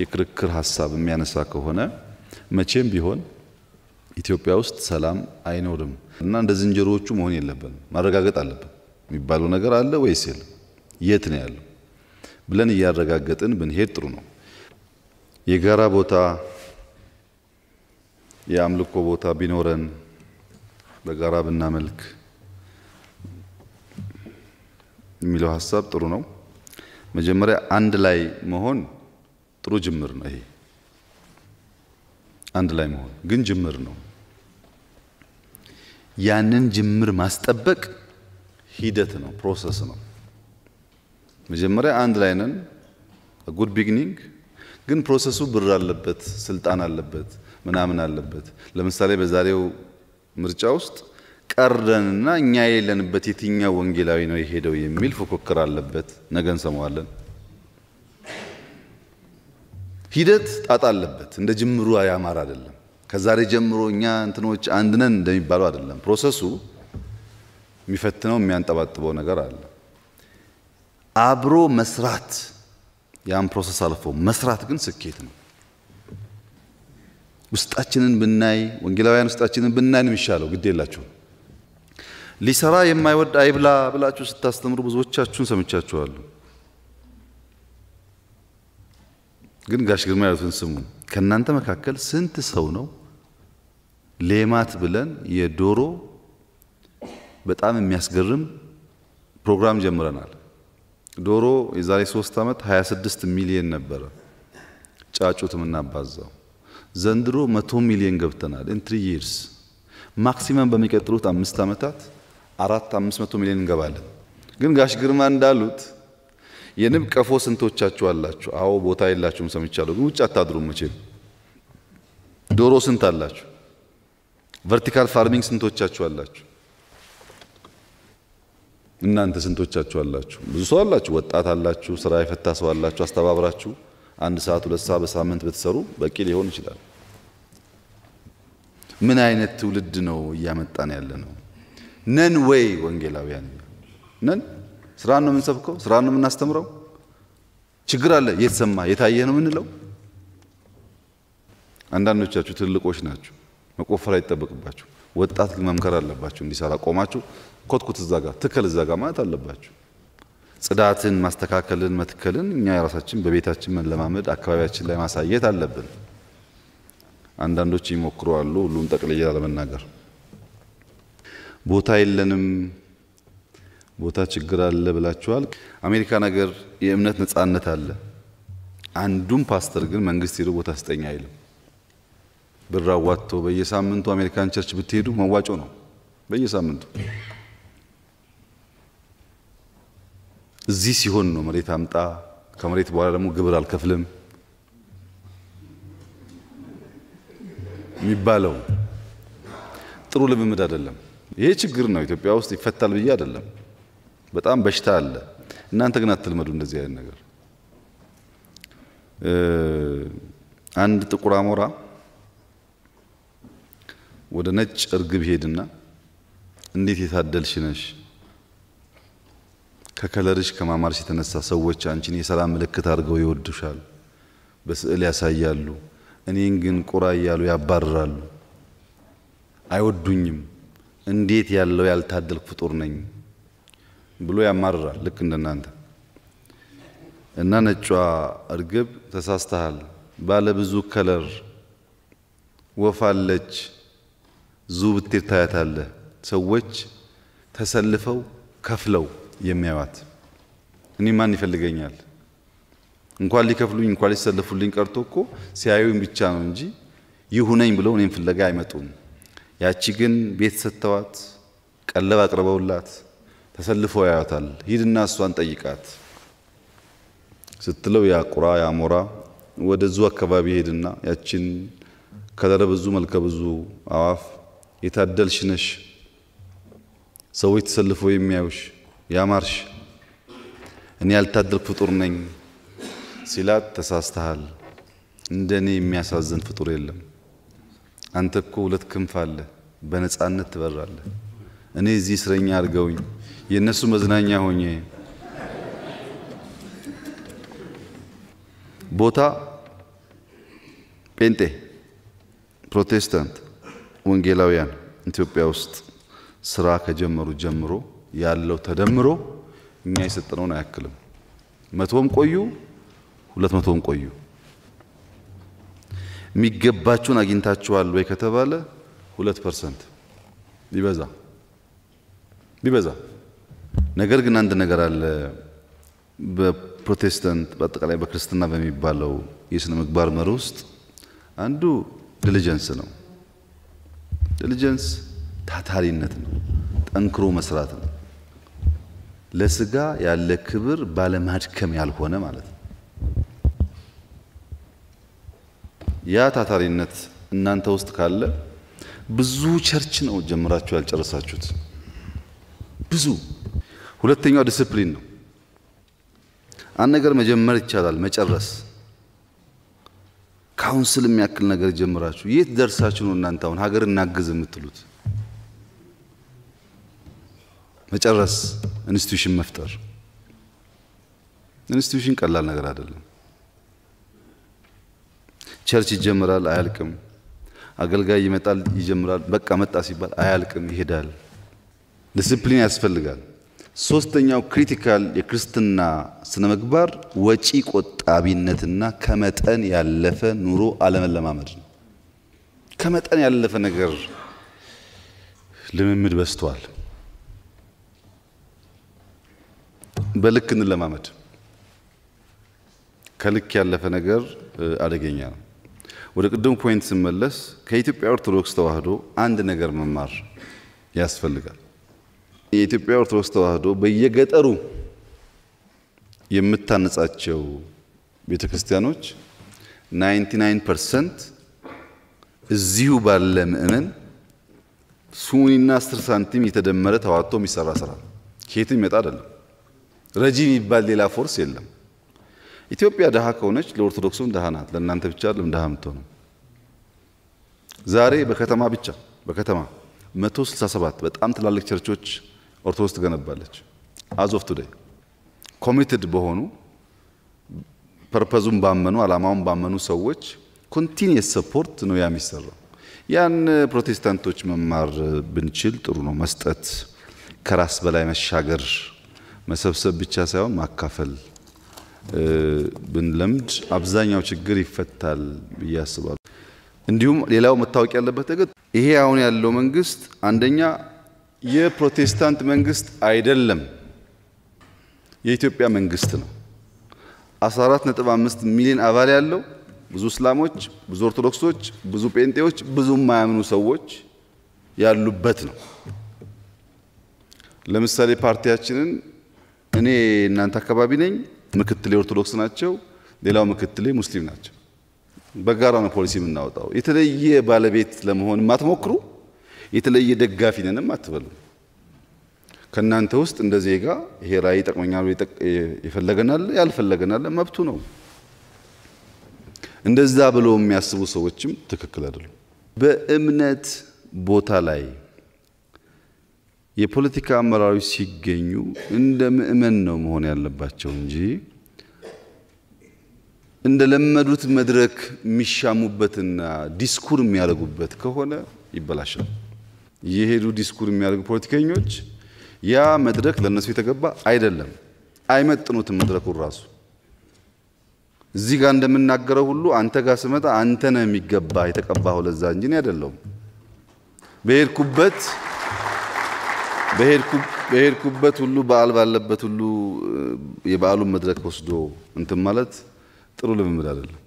የክርክር ሀሳብ የሚያነሳ ከሆነ መቼም ቢሆን ኢትዮጵያ ውስጥ ሰላም አይኖርም እና እንደ ዝንጀሮዎቹ መሆን የለብንም። ማረጋገጥ አለብን። የሚባለው ነገር አለ ወይስ የለም? የት ነው ያለው ብለን እያረጋገጥን ብንሄድ ጥሩ ነው። የጋራ ቦታ የአምልኮ ቦታ ቢኖረን በጋራ ብናመልክ የሚለው ሀሳብ ጥሩ ነው። መጀመሪያ አንድ ላይ መሆን ጥሩ ጅምር ነው ይሄ አንድ ላይ መሆን ግን ጅምር ነው። ያንን ጅምር ማስጠበቅ ሂደት ነው፣ ፕሮሰስ ነው። መጀመሪያ አንድ ላይ ነን፣ ጉድ ቢግኒንግ። ግን ፕሮሰሱ ብር አለበት፣ ስልጣን አለበት፣ ምናምን አለበት። ለምሳሌ በዛሬው ምርጫ ውስጥ ቀርደንና እኛ የለንበት የትኛው ወንጌላዊ ነው የሄደው የሚል ፉክክር አለበት። ነገ እንሰማዋለን። ሂደት ጣጣ አለበት። እንደ ጅምሩ ያማር አይደለም። ከዛሬ ጀምሮ እኛ እንትኖች አንድነን እንደሚባለው አይደለም። ፕሮሰሱ የሚፈትነው የሚያንጠባጥበው ነገር አለ። አብሮ መስራት ያን ፕሮሰስ አልፎ መስራት ግን ስኬት ነው። ውስጣችንን ብናይ ወንጌላውያን ውስጣችንን ብናይ ነው የሚሻለው። ግድ የላችሁም ሊሰራ የማይወድ አይብላ ብላችሁ ስታስተምሩ ብዙዎቻችሁን ሰምቻችኋለሁ። ግን ጋሽ ግርማ ያሉትን ስሙ። ከእናንተ መካከል ስንት ሰው ነው ሌማት ብለን የዶሮ በጣም የሚያስገርም ፕሮግራም ጀምረናል። ዶሮ የዛሬ ሶስት ዓመት 26 ሚሊየን ነበረ ጫጩት የምናባዛው። ዘንድሮ መቶ ሚሊየን ገብተናል። ኢንትሪ ርስ ይርስ ማክሲመም በሚቀጥሉት አምስት ዓመታት አራት አምስት መቶ ሚሊዮን እንገባለን። ግን ጋሽ ግርማ እንዳሉት የንብ ቀፎ ስንቶቻችሁ አላችሁ? አዎ ቦታ የላችሁም ሰምቻለሁ። ውጭ አታድሩ መቼም። ዶሮ ስንት አላችሁ? ቨርቲካል ፋርሚንግ ስንቶቻችሁ አላችሁ? እናንተ ስንቶቻችሁ አላችሁ? ብዙ ሰው አላችሁ፣ ወጣት አላችሁ፣ ስራ የፈታ ሰው አላችሁ። አስተባብራችሁ አንድ ሰዓት ሁለት ሰዓት በሳምንት ብትሰሩ በቂ ሊሆን ይችላል። ምን አይነት ትውልድ ነው እያመጣን ያለ ነው? ነን ወይ ወንጌላውያን ነን? ስራን ነው የምንሰብከው፣ ስራን ነው የምናስተምረው። ችግር አለ የተሰማ የታየ ነው የምንለው። አንዳንዶቻችሁ ትልቆች ናችሁ፣ መቆፈር አይጠበቅባችሁ። ወጣት ግን መምከር አለባችሁ። እንዲሰራ ቆማችሁ ኮትኩት እዛ ጋር ትከል እዛ ጋር ማለት አለባችሁ። ጽዳትን ማስተካከልን መትከልን እኛ የራሳችን በቤታችን መለማመድ አካባቢያችን ላይ ማሳየት አለብን። አንዳንዶች ይሞክሩ አሉ። ሁሉም ጠቅልዬ ላለመናገር ቦታ የለንም ቦታ ችግር አለ ብላችኋል። አሜሪካ ነገር የእምነት ነጻነት አለ። አንዱም ፓስተር ግን መንግስት ሄዶ ቦታ ስጠኝ አይልም። ብር አዋጥቶ በየሳምንቱ አሜሪካን ቸርች ብትሄዱ መዋጮ ነው። በየሳምንቱ እዚህ ሲሆን ነው መሬት አምጣ፣ ከመሬት በኋላ ደግሞ ግብር አልከፍልም የሚባለው። ጥሩ ልምምድ አይደለም። ይሄ ችግር ነው። ኢትዮጵያ ውስጥ ይፈታል ብዬ አይደለም። በጣም በሽታ አለ። እናንተ ግን አትልመዱ እንደዚህ አይነት ነገር። አንድ ጥቁር አሞራ ወደ ነጭ እርግብ ሄድና እንዴት የታደልሽ ነሽ ከከለርሽ ከማማርሽ የተነሳ ሰዎች አንቺን የሰላም ምልክት አድርገው ይወዱሻል፣ በስዕል ያሳያሉ። እኔን ግን ቁራ እያሉ ያባርራሉ፣ አይወዱኝም። እንዴት ያለው ያልታደልክ ፍጡር ነኝ ብሎ ያማርራል። ልክ እንደናንተ እና ነጯ እርግብ ተሳስተሃል፣ ባለ ብዙ ከለር ወፋለች፣ ዙ ብትር ታያታለህ። ሰዎች ተሰልፈው ከፍለው የሚያዩት እኔ ማን ይፈልገኛል? እንኳን ሊከፍሉኝ እንኳን ሊሰለፉልኝ ቀርቶ እኮ ሲያዩኝ ብቻ ነው እንጂ ይሁነኝ ብለው እኔም ፍለጋ አይመጡም። ያቺ ግን ቤት ሰጥተዋት ቀለብ አቅርበውላት ተሰልፎ ያያታል። ሂድና እሷን ጠይቃት ስትለው ያ ቁራ ያ ሞራ ወደዙ አካባቢ ሄድና ያችን ከደረ ብዙ መልከ ብዙ አዋፍ የታደልሽ ነሽ፣ ሰዎች ተሰልፎ የሚያዩሽ ያማርሽ፣ እኔ ያልታደልኩ ፍጡር ነኝ ሲላት ተሳስተሃል፣ እንደ እኔ የሚያሳዝን ፍጡር የለም። አንተ እኮ ሁለት ክንፍ አለ፣ በነፃነት ትበራለህ። እኔ እዚህ እስረኛ አድርገውኝ የእነሱ መዝናኛ ሆኜ ቦታ ጴንጤ፣ ፕሮቴስታንት፣ ወንጌላውያን ኢትዮጵያ ውስጥ ስራ ከጀመሩ ጀምሮ ያለው ተደምሮ እኛ የሰጠነውን አያክልም። መቶም ቆዩ፣ ሁለት መቶም ቆዩ። የሚገባችሁን አግኝታችኋል ወይ ከተባለ ሁለት ፐርሰንት ቢበዛ ቢበዛ ነገር ግን አንድ ነገር አለ። በፕሮቴስታንት በአጠቃላይ በክርስትና በሚባለው የስነ ምግባር መር ውስጥ አንዱ ዲሊጀንስ ነው። ዲሊጀንስ ታታሪነት ነው፣ ጠንክሮ መስራት ነው። ለስጋ ያለ ክብር ባለማድከም ያልሆነ ማለት ነው። ያ ታታሪነት እናንተ ውስጥ ካለ ብዙ ቸርች ነው ጀምራችሁ ያልጨረሳችሁት ብዙ ሁለተኛው ዲስፕሊን ነው። አንድ ነገር መጀመር ይቻላል፣ መጨረስ ካውንስል የሚያክል ነገር ጀምራችሁ የት ደርሳችሁ ነው እናንተ አሁን ሀገር እናግዝ የምትሉት? መጨረስ፣ ኢንስቲትዩሽን መፍጠር። ኢንስቲትዩሽን ቀላል ነገር አይደለም። ቸርች ይጀምራል፣ አያልቅም። አገልጋይ ይመጣል፣ ይጀምራል። በቃ መጣ ሲባል አያልቅም፣ ይሄዳል። ዲስፕሊን ያስፈልጋል። ሶስተኛው ክሪቲካል የክርስትና ስነ ምግባር ወጪ ቆጣቢነትና ከመጠን ያለፈ ኑሮ አለመለማመድ ነው። ከመጠን ያለፈ ነገር ልምምድ በስተዋል። በልክ እንለማመድ። ከልክ ያለፈ ነገር አደገኛ ነው። ወደ ቅድም ፖይንት ስመለስ ከኢትዮጵያ ኦርቶዶክስ ተዋሕዶ አንድ ነገር መማር ያስፈልጋል። የኢትዮጵያ ኦርቶዶክስ ተዋህዶ በየገጠሩ የምታነጻቸው ቤተ ክርስቲያኖች 99 ፐርሰንት እዚሁ ባለ ምእመን ሱኒና 10 ሳንቲም የተደመረ ተዋጥቶ የሚሰራ ስራ ከየት ይመጣ አይደለም። ረጂ የሚባል ሌላ ፎርስ የለም። ኢትዮጵያ ድሃ ከሆነች ለኦርቶዶክሱም ድሃ ናት። ለእናንተ ብቻ አይደለም ድሃ የምትሆነው። ዛሬ በከተማ ብቻ በከተማ 167 በጣም ትላልቅ ቸርቾች ኦርቶዶክስ ትገነባለች። አዝ ኦፍ ቱዴይ ኮሚትድ በሆኑ ፐርፐዙን ባመኑ አላማውን ባመኑ ሰዎች ኮንቲኒየስ ሰፖርት ነው ያ የሚሰራው። ያን ፕሮቴስታንቶች መማር ብንችል ጥሩ ነው። መስጠት፣ ከራስ በላይ መሻገር፣ መሰብሰብ ብቻ ሳይሆን ማካፈል ብንለምድ አብዛኛው ችግር ይፈታል ብዬ አስባለሁ። እንዲሁም ሌላው መታወቅ ያለበት ነገር ይሄ አሁን ያለው መንግስት አንደኛ የፕሮቴስታንት መንግስት አይደለም፣ የኢትዮጵያ መንግስት ነው። 14.5 ሚሊዮን አባል ያለው ብዙ እስላሞች፣ ብዙ ኦርቶዶክሶች፣ ብዙ ጴንጤዎች፣ ብዙ የማያምኑ ሰዎች ያሉበት ነው። ለምሳሌ ፓርቲያችንን እኔ እናንተ አካባቢ ነኝ፣ ምክትሌ ኦርቶዶክስ ናቸው፣ ሌላው ምክትሌ ሙስሊም ናቸው። በጋራ ነው ፖሊሲ የምናወጣው። የተለየ ባለቤት ለመሆን የማትሞክሩ የተለየ ደጋፊ ነንም አትበሉ። ከእናንተ ውስጥ እንደ ዜጋ ይሄ ራዕይ ይጠቅመኛል ይፈለገናል ያልፈለገናል መብቱ ነው። እንደዛ ብሎ የሚያስቡ ሰዎችም ትክክል አይደሉም። በእምነት ቦታ ላይ የፖለቲካ አመራሮች ሲገኙ እንደ ምእመን ነው መሆን ያለባቸው እንጂ እንደ ለመዱት መድረክ የሚሻሙበትና ዲስኩር የሚያደርጉበት ከሆነ ይበላሻል። የሄዱ ዲስኩር የሚያደርጉ ፖለቲከኞች ያ መድረክ ለነሱ የተገባ አይደለም። አይመጥኑትም መድረኩን ራሱ። እዚህ ጋር እንደምናገረው ሁሉ አንተ ጋር ስመጣ አንተ ነህ የሚገባ የተቀባኸው ለዛ እንጂ እኔ አይደለሁም። በሄድኩበት በሄድኩበት ሁሉ በዓል ባለበት ሁሉ የበዓሉን መድረክ ወስዶ እንትን ማለት ጥሩ ልምምድ አይደለም።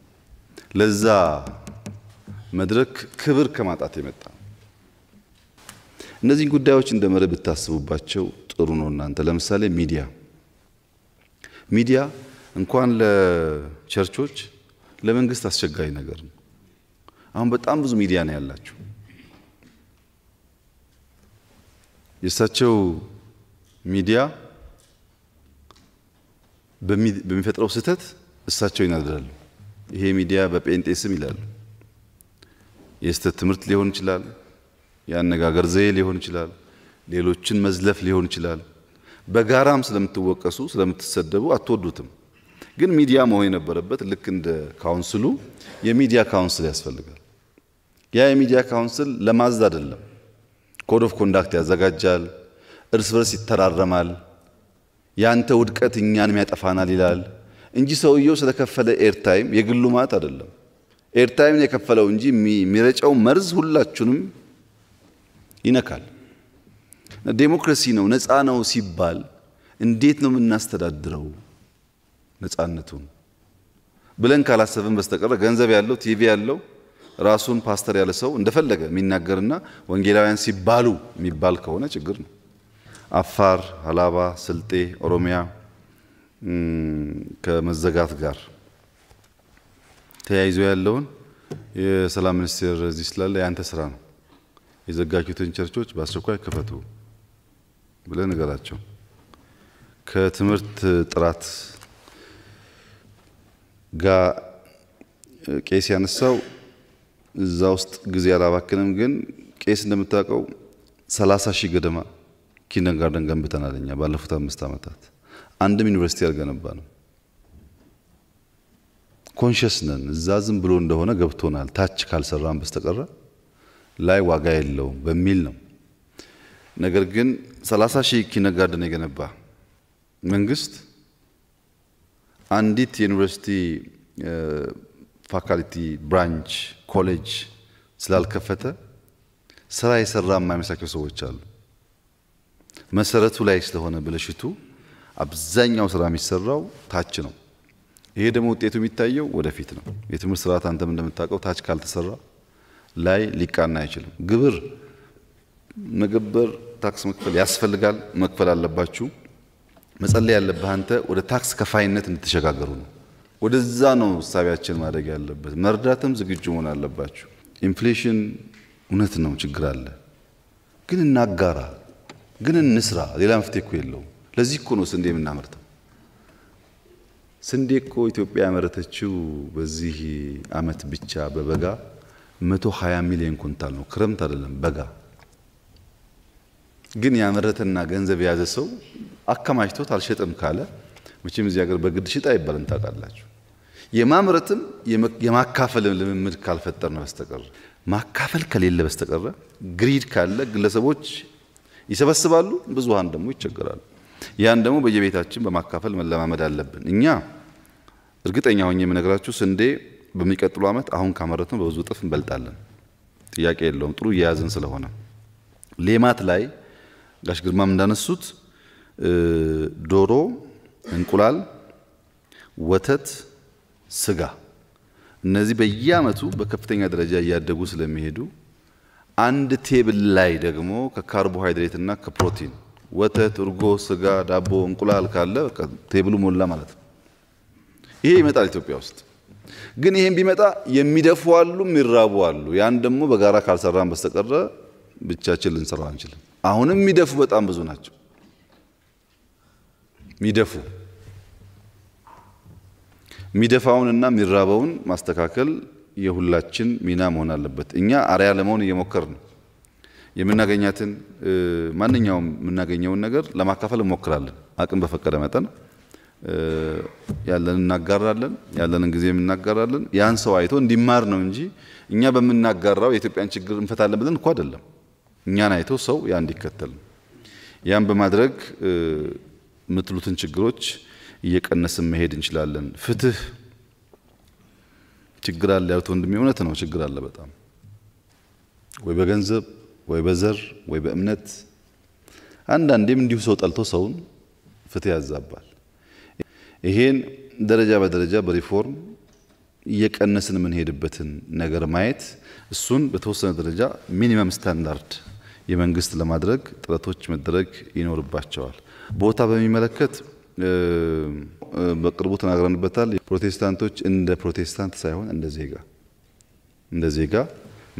ለዛ መድረክ ክብር ከማጣት የመጣ እነዚህን ጉዳዮች እንደ መርህ ብታስቡባቸው ጥሩ ነው። እናንተ ለምሳሌ ሚዲያ ሚዲያ እንኳን ለቸርቾች ለመንግስት አስቸጋሪ ነገር ነው። አሁን በጣም ብዙ ሚዲያ ነው ያላቸው። የእሳቸው ሚዲያ በሚፈጥረው ስህተት እሳቸው ይናደዳሉ። ይሄ ሚዲያ በጴንጤ ስም ይላሉ። የስህተት ትምህርት ሊሆን ይችላል። የአነጋገር ዘዬ ሊሆን ይችላል፣ ሌሎችን መዝለፍ ሊሆን ይችላል። በጋራም ስለምትወቀሱ ስለምትሰደቡ አትወዱትም። ግን ሚዲያ መሆን የነበረበት ልክ እንደ ካውንስሉ የሚዲያ ካውንስል ያስፈልጋል። ያ የሚዲያ ካውንስል ለማዘዝ አይደለም። ኮድ ኦፍ ኮንዳክት ያዘጋጃል፣ እርስ በርስ ይተራረማል። ያንተ ውድቀት እኛንም ያጠፋናል ይላል እንጂ ሰውየው ስለከፈለ ኤርታይም የግሉ ማለት አይደለም። ኤርታይም የከፈለው እንጂ የሚረጨው መርዝ ሁላችሁንም ይነካል። ዴሞክራሲ ነው ነፃ ነው ሲባል እንዴት ነው የምናስተዳድረው ነፃነቱን ብለን ካላሰብን በስተቀረ ገንዘብ ያለው ቲቪ ያለው ራሱን ፓስተር ያለ ሰው እንደፈለገ የሚናገርና ወንጌላውያን ሲባሉ የሚባል ከሆነ ችግር ነው። አፋር፣ ሀላባ፣ ስልጤ፣ ኦሮሚያ ከመዘጋት ጋር ተያይዞ ያለውን የሰላም ሚኒስቴር እዚህ ስላለ የአንተ ስራ ነው። የዘጋጁትን ቸርቾች በአስቸኳይ ክፈቱ ብለህ ንገራቸው። ከትምህርት ጥራት ጋር ቄስ ያነሳው እዛ ውስጥ ጊዜ አላባክንም፣ ግን ቄስ እንደምታውቀው ሰላሳ ሺህ ገደማ ኪንደን ጋርደን ገንብተናል እኛ ባለፉት አምስት ዓመታት አንድም ዩኒቨርሲቲ አልገነባንም። ኮንሽስ ነን። እዛ ዝም ብሎ እንደሆነ ገብቶናል። ታች ካልሰራን በስተቀረ ላይ ዋጋ የለውም በሚል ነው። ነገር ግን 30 ሺህ ኪነ የገነባ መንግስት አንዲት የዩኒቨርሲቲ ፋካልቲ ብራንች ኮሌጅ ስላልከፈተ ስራ የሰራ የማይመስላቸው ሰዎች አሉ። መሰረቱ ላይ ስለሆነ ብልሽቱ አብዛኛው ስራ የሚሰራው ታች ነው። ይሄ ደግሞ ውጤቱ የሚታየው ወደፊት ነው። የትምህርት ስርዓት አንተም እንደምታውቀው ታች ካልተሰራ ላይ ሊቃና አይችልም። ግብር መገበር፣ ታክስ መክፈል ያስፈልጋል፣ መክፈል አለባችሁ። መጸለይ ያለብህ አንተ ወደ ታክስ ከፋይነት እንድትሸጋገሩ ነው። ወደዛ ነው ሳቢያችን ማድረግ ያለበት። መርዳትም ዝግጁ መሆን አለባችሁ። ኢንፍሌሽን እውነት ነው፣ ችግር አለ። ግን እናጋራ፣ ግን እንስራ። ሌላ መፍትሄ እኮ የለውም። ለዚህ እኮ ነው ስንዴ የምናመርተው። ስንዴ እኮ ኢትዮጵያ ያመረተችው በዚህ አመት ብቻ በበጋ 120 ሚሊዮን ኩንታል ነው። ክረምት አይደለም በጋ። ግን ያመረተና ገንዘብ የያዘ ሰው አከማችቶት አልሸጥም ካለ መቼም እዚህ ሀገር በግድ ሽጥ አይባልም ታውቃላችሁ። የማምረትም የማካፈልም ልምምድ ካልፈጠርን በስተቀረ ማካፈል ከሌለ በስተቀረ ግሪድ ካለ ግለሰቦች ይሰበስባሉ፣ ብዙሃን ደግሞ ይቸገራሉ። ያን ደግሞ በየቤታችን በማካፈል መለማመድ አለብን። እኛ እርግጠኛ ሆኜ የምነግራችሁ ስንዴ በሚቀጥሉ ዓመት አሁን ካመረት ነው በብዙ እጥፍ እንበልጣለን። ጥያቄ የለውም። ጥሩ እየያዝን ስለሆነ ሌማት ላይ ጋሽ ግርማም እንዳነሱት ዶሮ፣ እንቁላል፣ ወተት፣ ስጋ እነዚህ በየአመቱ በከፍተኛ ደረጃ እያደጉ ስለሚሄዱ አንድ ቴብል ላይ ደግሞ ከካርቦሃይድሬት እና ከፕሮቲን ወተት፣ እርጎ፣ ስጋ፣ ዳቦ፣ እንቁላል ካለ ቴብሉ ሞላ ማለት ነው። ይሄ ይመጣል ኢትዮጵያ ውስጥ ግን ይሄን ቢመጣ የሚደፉ አሉ፣ የሚራቡ አሉ። ያን ደግሞ በጋራ ካልሰራን በስተቀረ ብቻችን ልንሰራው አንችልም። አሁንም የሚደፉ በጣም ብዙ ናቸው። የሚደፉ ሚደፋውንና የሚራበውን ማስተካከል የሁላችን ሚና መሆን አለበት። እኛ አርያ ለመሆን እየሞከር ነው። የምናገኛትን ማንኛውም የምናገኘውን ነገር ለማካፈል እንሞክራለን አቅም በፈቀደ መጠን ያለን እናጋራለን፣ ያለንን ጊዜም እናጋራለን። ያን ሰው አይቶ እንዲማር ነው እንጂ እኛ በምናጋራው የኢትዮጵያን ችግር እንፈታለን ብለን እኮ አይደለም። እኛን አይቶ ሰው ያ እንዲከተል ያን በማድረግ የምትሉትን ችግሮች እየቀነስን መሄድ እንችላለን። ፍትህ ችግር አለ ያሉት ወንድሜ እውነት ነው። ችግር አለ በጣም ወይ በገንዘብ ወይ በዘር ወይ በእምነት አንዳንዴም እንዲሁ ሰው ጠልቶ ሰውን ፍትህ ያዛባል። ይሄን ደረጃ በደረጃ በሪፎርም እየቀነስን የምንሄድበትን ነገር ማየት እሱን በተወሰነ ደረጃ ሚኒመም ስታንዳርድ የመንግስት ለማድረግ ጥረቶች መደረግ ይኖርባቸዋል። ቦታ በሚመለከት በቅርቡ ተናግረንበታል። ፕሮቴስታንቶች እንደ ፕሮቴስታንት ሳይሆን እንደ ዜጋ እንደ ዜጋ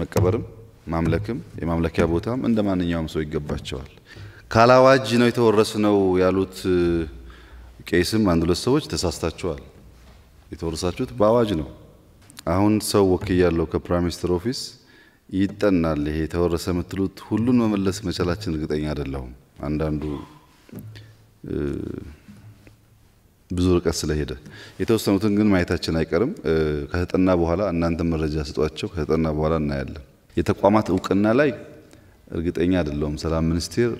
መቀበርም ማምለክም የማምለኪያ ቦታም እንደ ማንኛውም ሰው ይገባቸዋል። ካላዋጅ ነው ነው ያሉት ቄስም አንድ ሁለት ሰዎች ተሳስታችኋል፣ የተወረሳችሁት በአዋጅ ነው። አሁን ሰው ወክያለሁ ከፕራይም ሚኒስትር ኦፊስ ይጠናል። ይሄ የተወረሰ የምትሉት ሁሉን መመለስ መቻላችን እርግጠኛ አይደለሁም። አንዳንዱ ብዙ ርቀት ስለሄደ የተወሰኑትን ግን ማየታችን አይቀርም። ከተጠና በኋላ እናንተ መረጃ ስጧቸው። ከተጠና በኋላ እናያለን። የተቋማት እውቅና ላይ እርግጠኛ አይደለሁም ሰላም ሚኒስቴር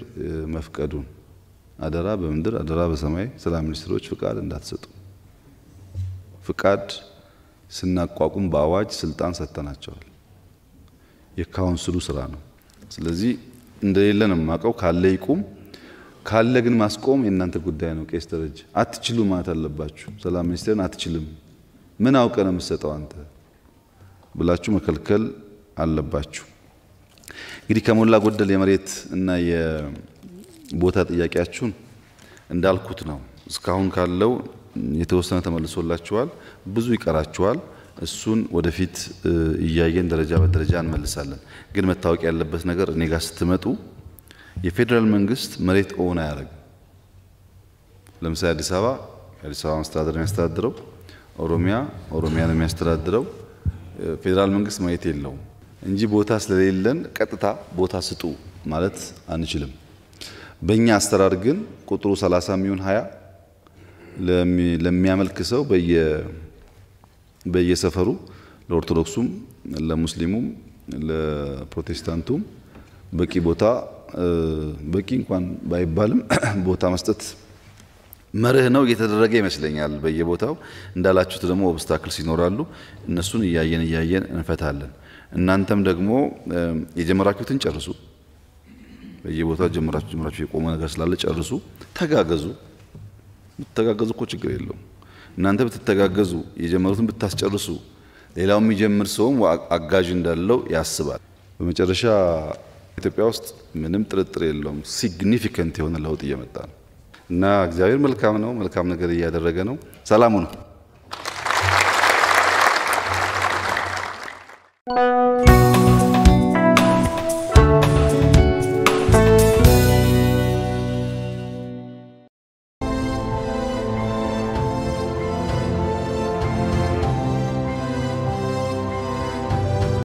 መፍቀዱን አደራ በምድር አደራ በሰማይ ሰላም ሚኒስትሮች ፍቃድ እንዳትሰጡ። ፍቃድ ስናቋቁም በአዋጅ ስልጣን ሰጥተናቸዋል። የካውንስሉ ስራ ነው። ስለዚህ እንደሌለ ነው የማውቀው። ካለ ይቁም፣ ካለ ግን ማስቆም የእናንተ ጉዳይ ነው። ቄስ ደረጀ አትችሉ ማለት አለባችሁ። ሰላም ሚኒስቴርን አትችልም፣ ምን አውቀ ነው የምትሰጠው አንተ ብላችሁ መከልከል አለባችሁ። እንግዲህ ከሞላ ጎደል የመሬት እና ቦታ ጥያቄያችሁን እንዳልኩት ነው። እስካሁን ካለው የተወሰነ ተመልሶላችኋል፣ ብዙ ይቀራችኋል። እሱን ወደፊት እያየን ደረጃ በደረጃ እንመልሳለን። ግን መታወቅ ያለበት ነገር እኔ ጋር ስትመጡ የፌዴራል መንግስት መሬት ኦን አያደርግም። ለምሳሌ አዲስ አበባ የአዲስ አበባ መስተዳደር የሚያስተዳድረው፣ ኦሮሚያ ኦሮሚያ የሚያስተዳድረው። ፌዴራል መንግስት መሬት የለውም እንጂ ቦታ ስለሌለን ቀጥታ ቦታ ስጡ ማለት አንችልም። በእኛ አሰራር ግን ቁጥሩ 30 ሚሆን 20 ለሚያመልክ ሰው በየሰፈሩ ለኦርቶዶክሱም፣ ለሙስሊሙም፣ ለፕሮቴስታንቱም በቂ ቦታ በቂ እንኳን ባይባልም ቦታ መስጠት መርህ ነው እየተደረገ ይመስለኛል። በየቦታው እንዳላችሁት ደግሞ ኦብስታክልስ ይኖራሉ። እነሱን እያየን እያየን እንፈታለን። እናንተም ደግሞ የጀመራችሁትን ጨርሱ። በየቦታ ጀምራችሁ ጀምራችሁ የቆመ ነገር ስላለ ጨርሱ። ተጋገዙ። ብትተጋገዙ እኮ ችግር የለውም። እናንተ ብትተጋገዙ የጀመሩትን ብታስጨርሱ፣ ሌላው የሚጀምር ሰውም አጋዥ እንዳለው ያስባል። በመጨረሻ ኢትዮጵያ ውስጥ ምንም ጥርጥር የለውም ሲግኒፊካንት የሆነ ለውጥ እየመጣ ነው እና እግዚአብሔር መልካም ነው። መልካም ነገር እያደረገ ነው። ሰላሙ ነው።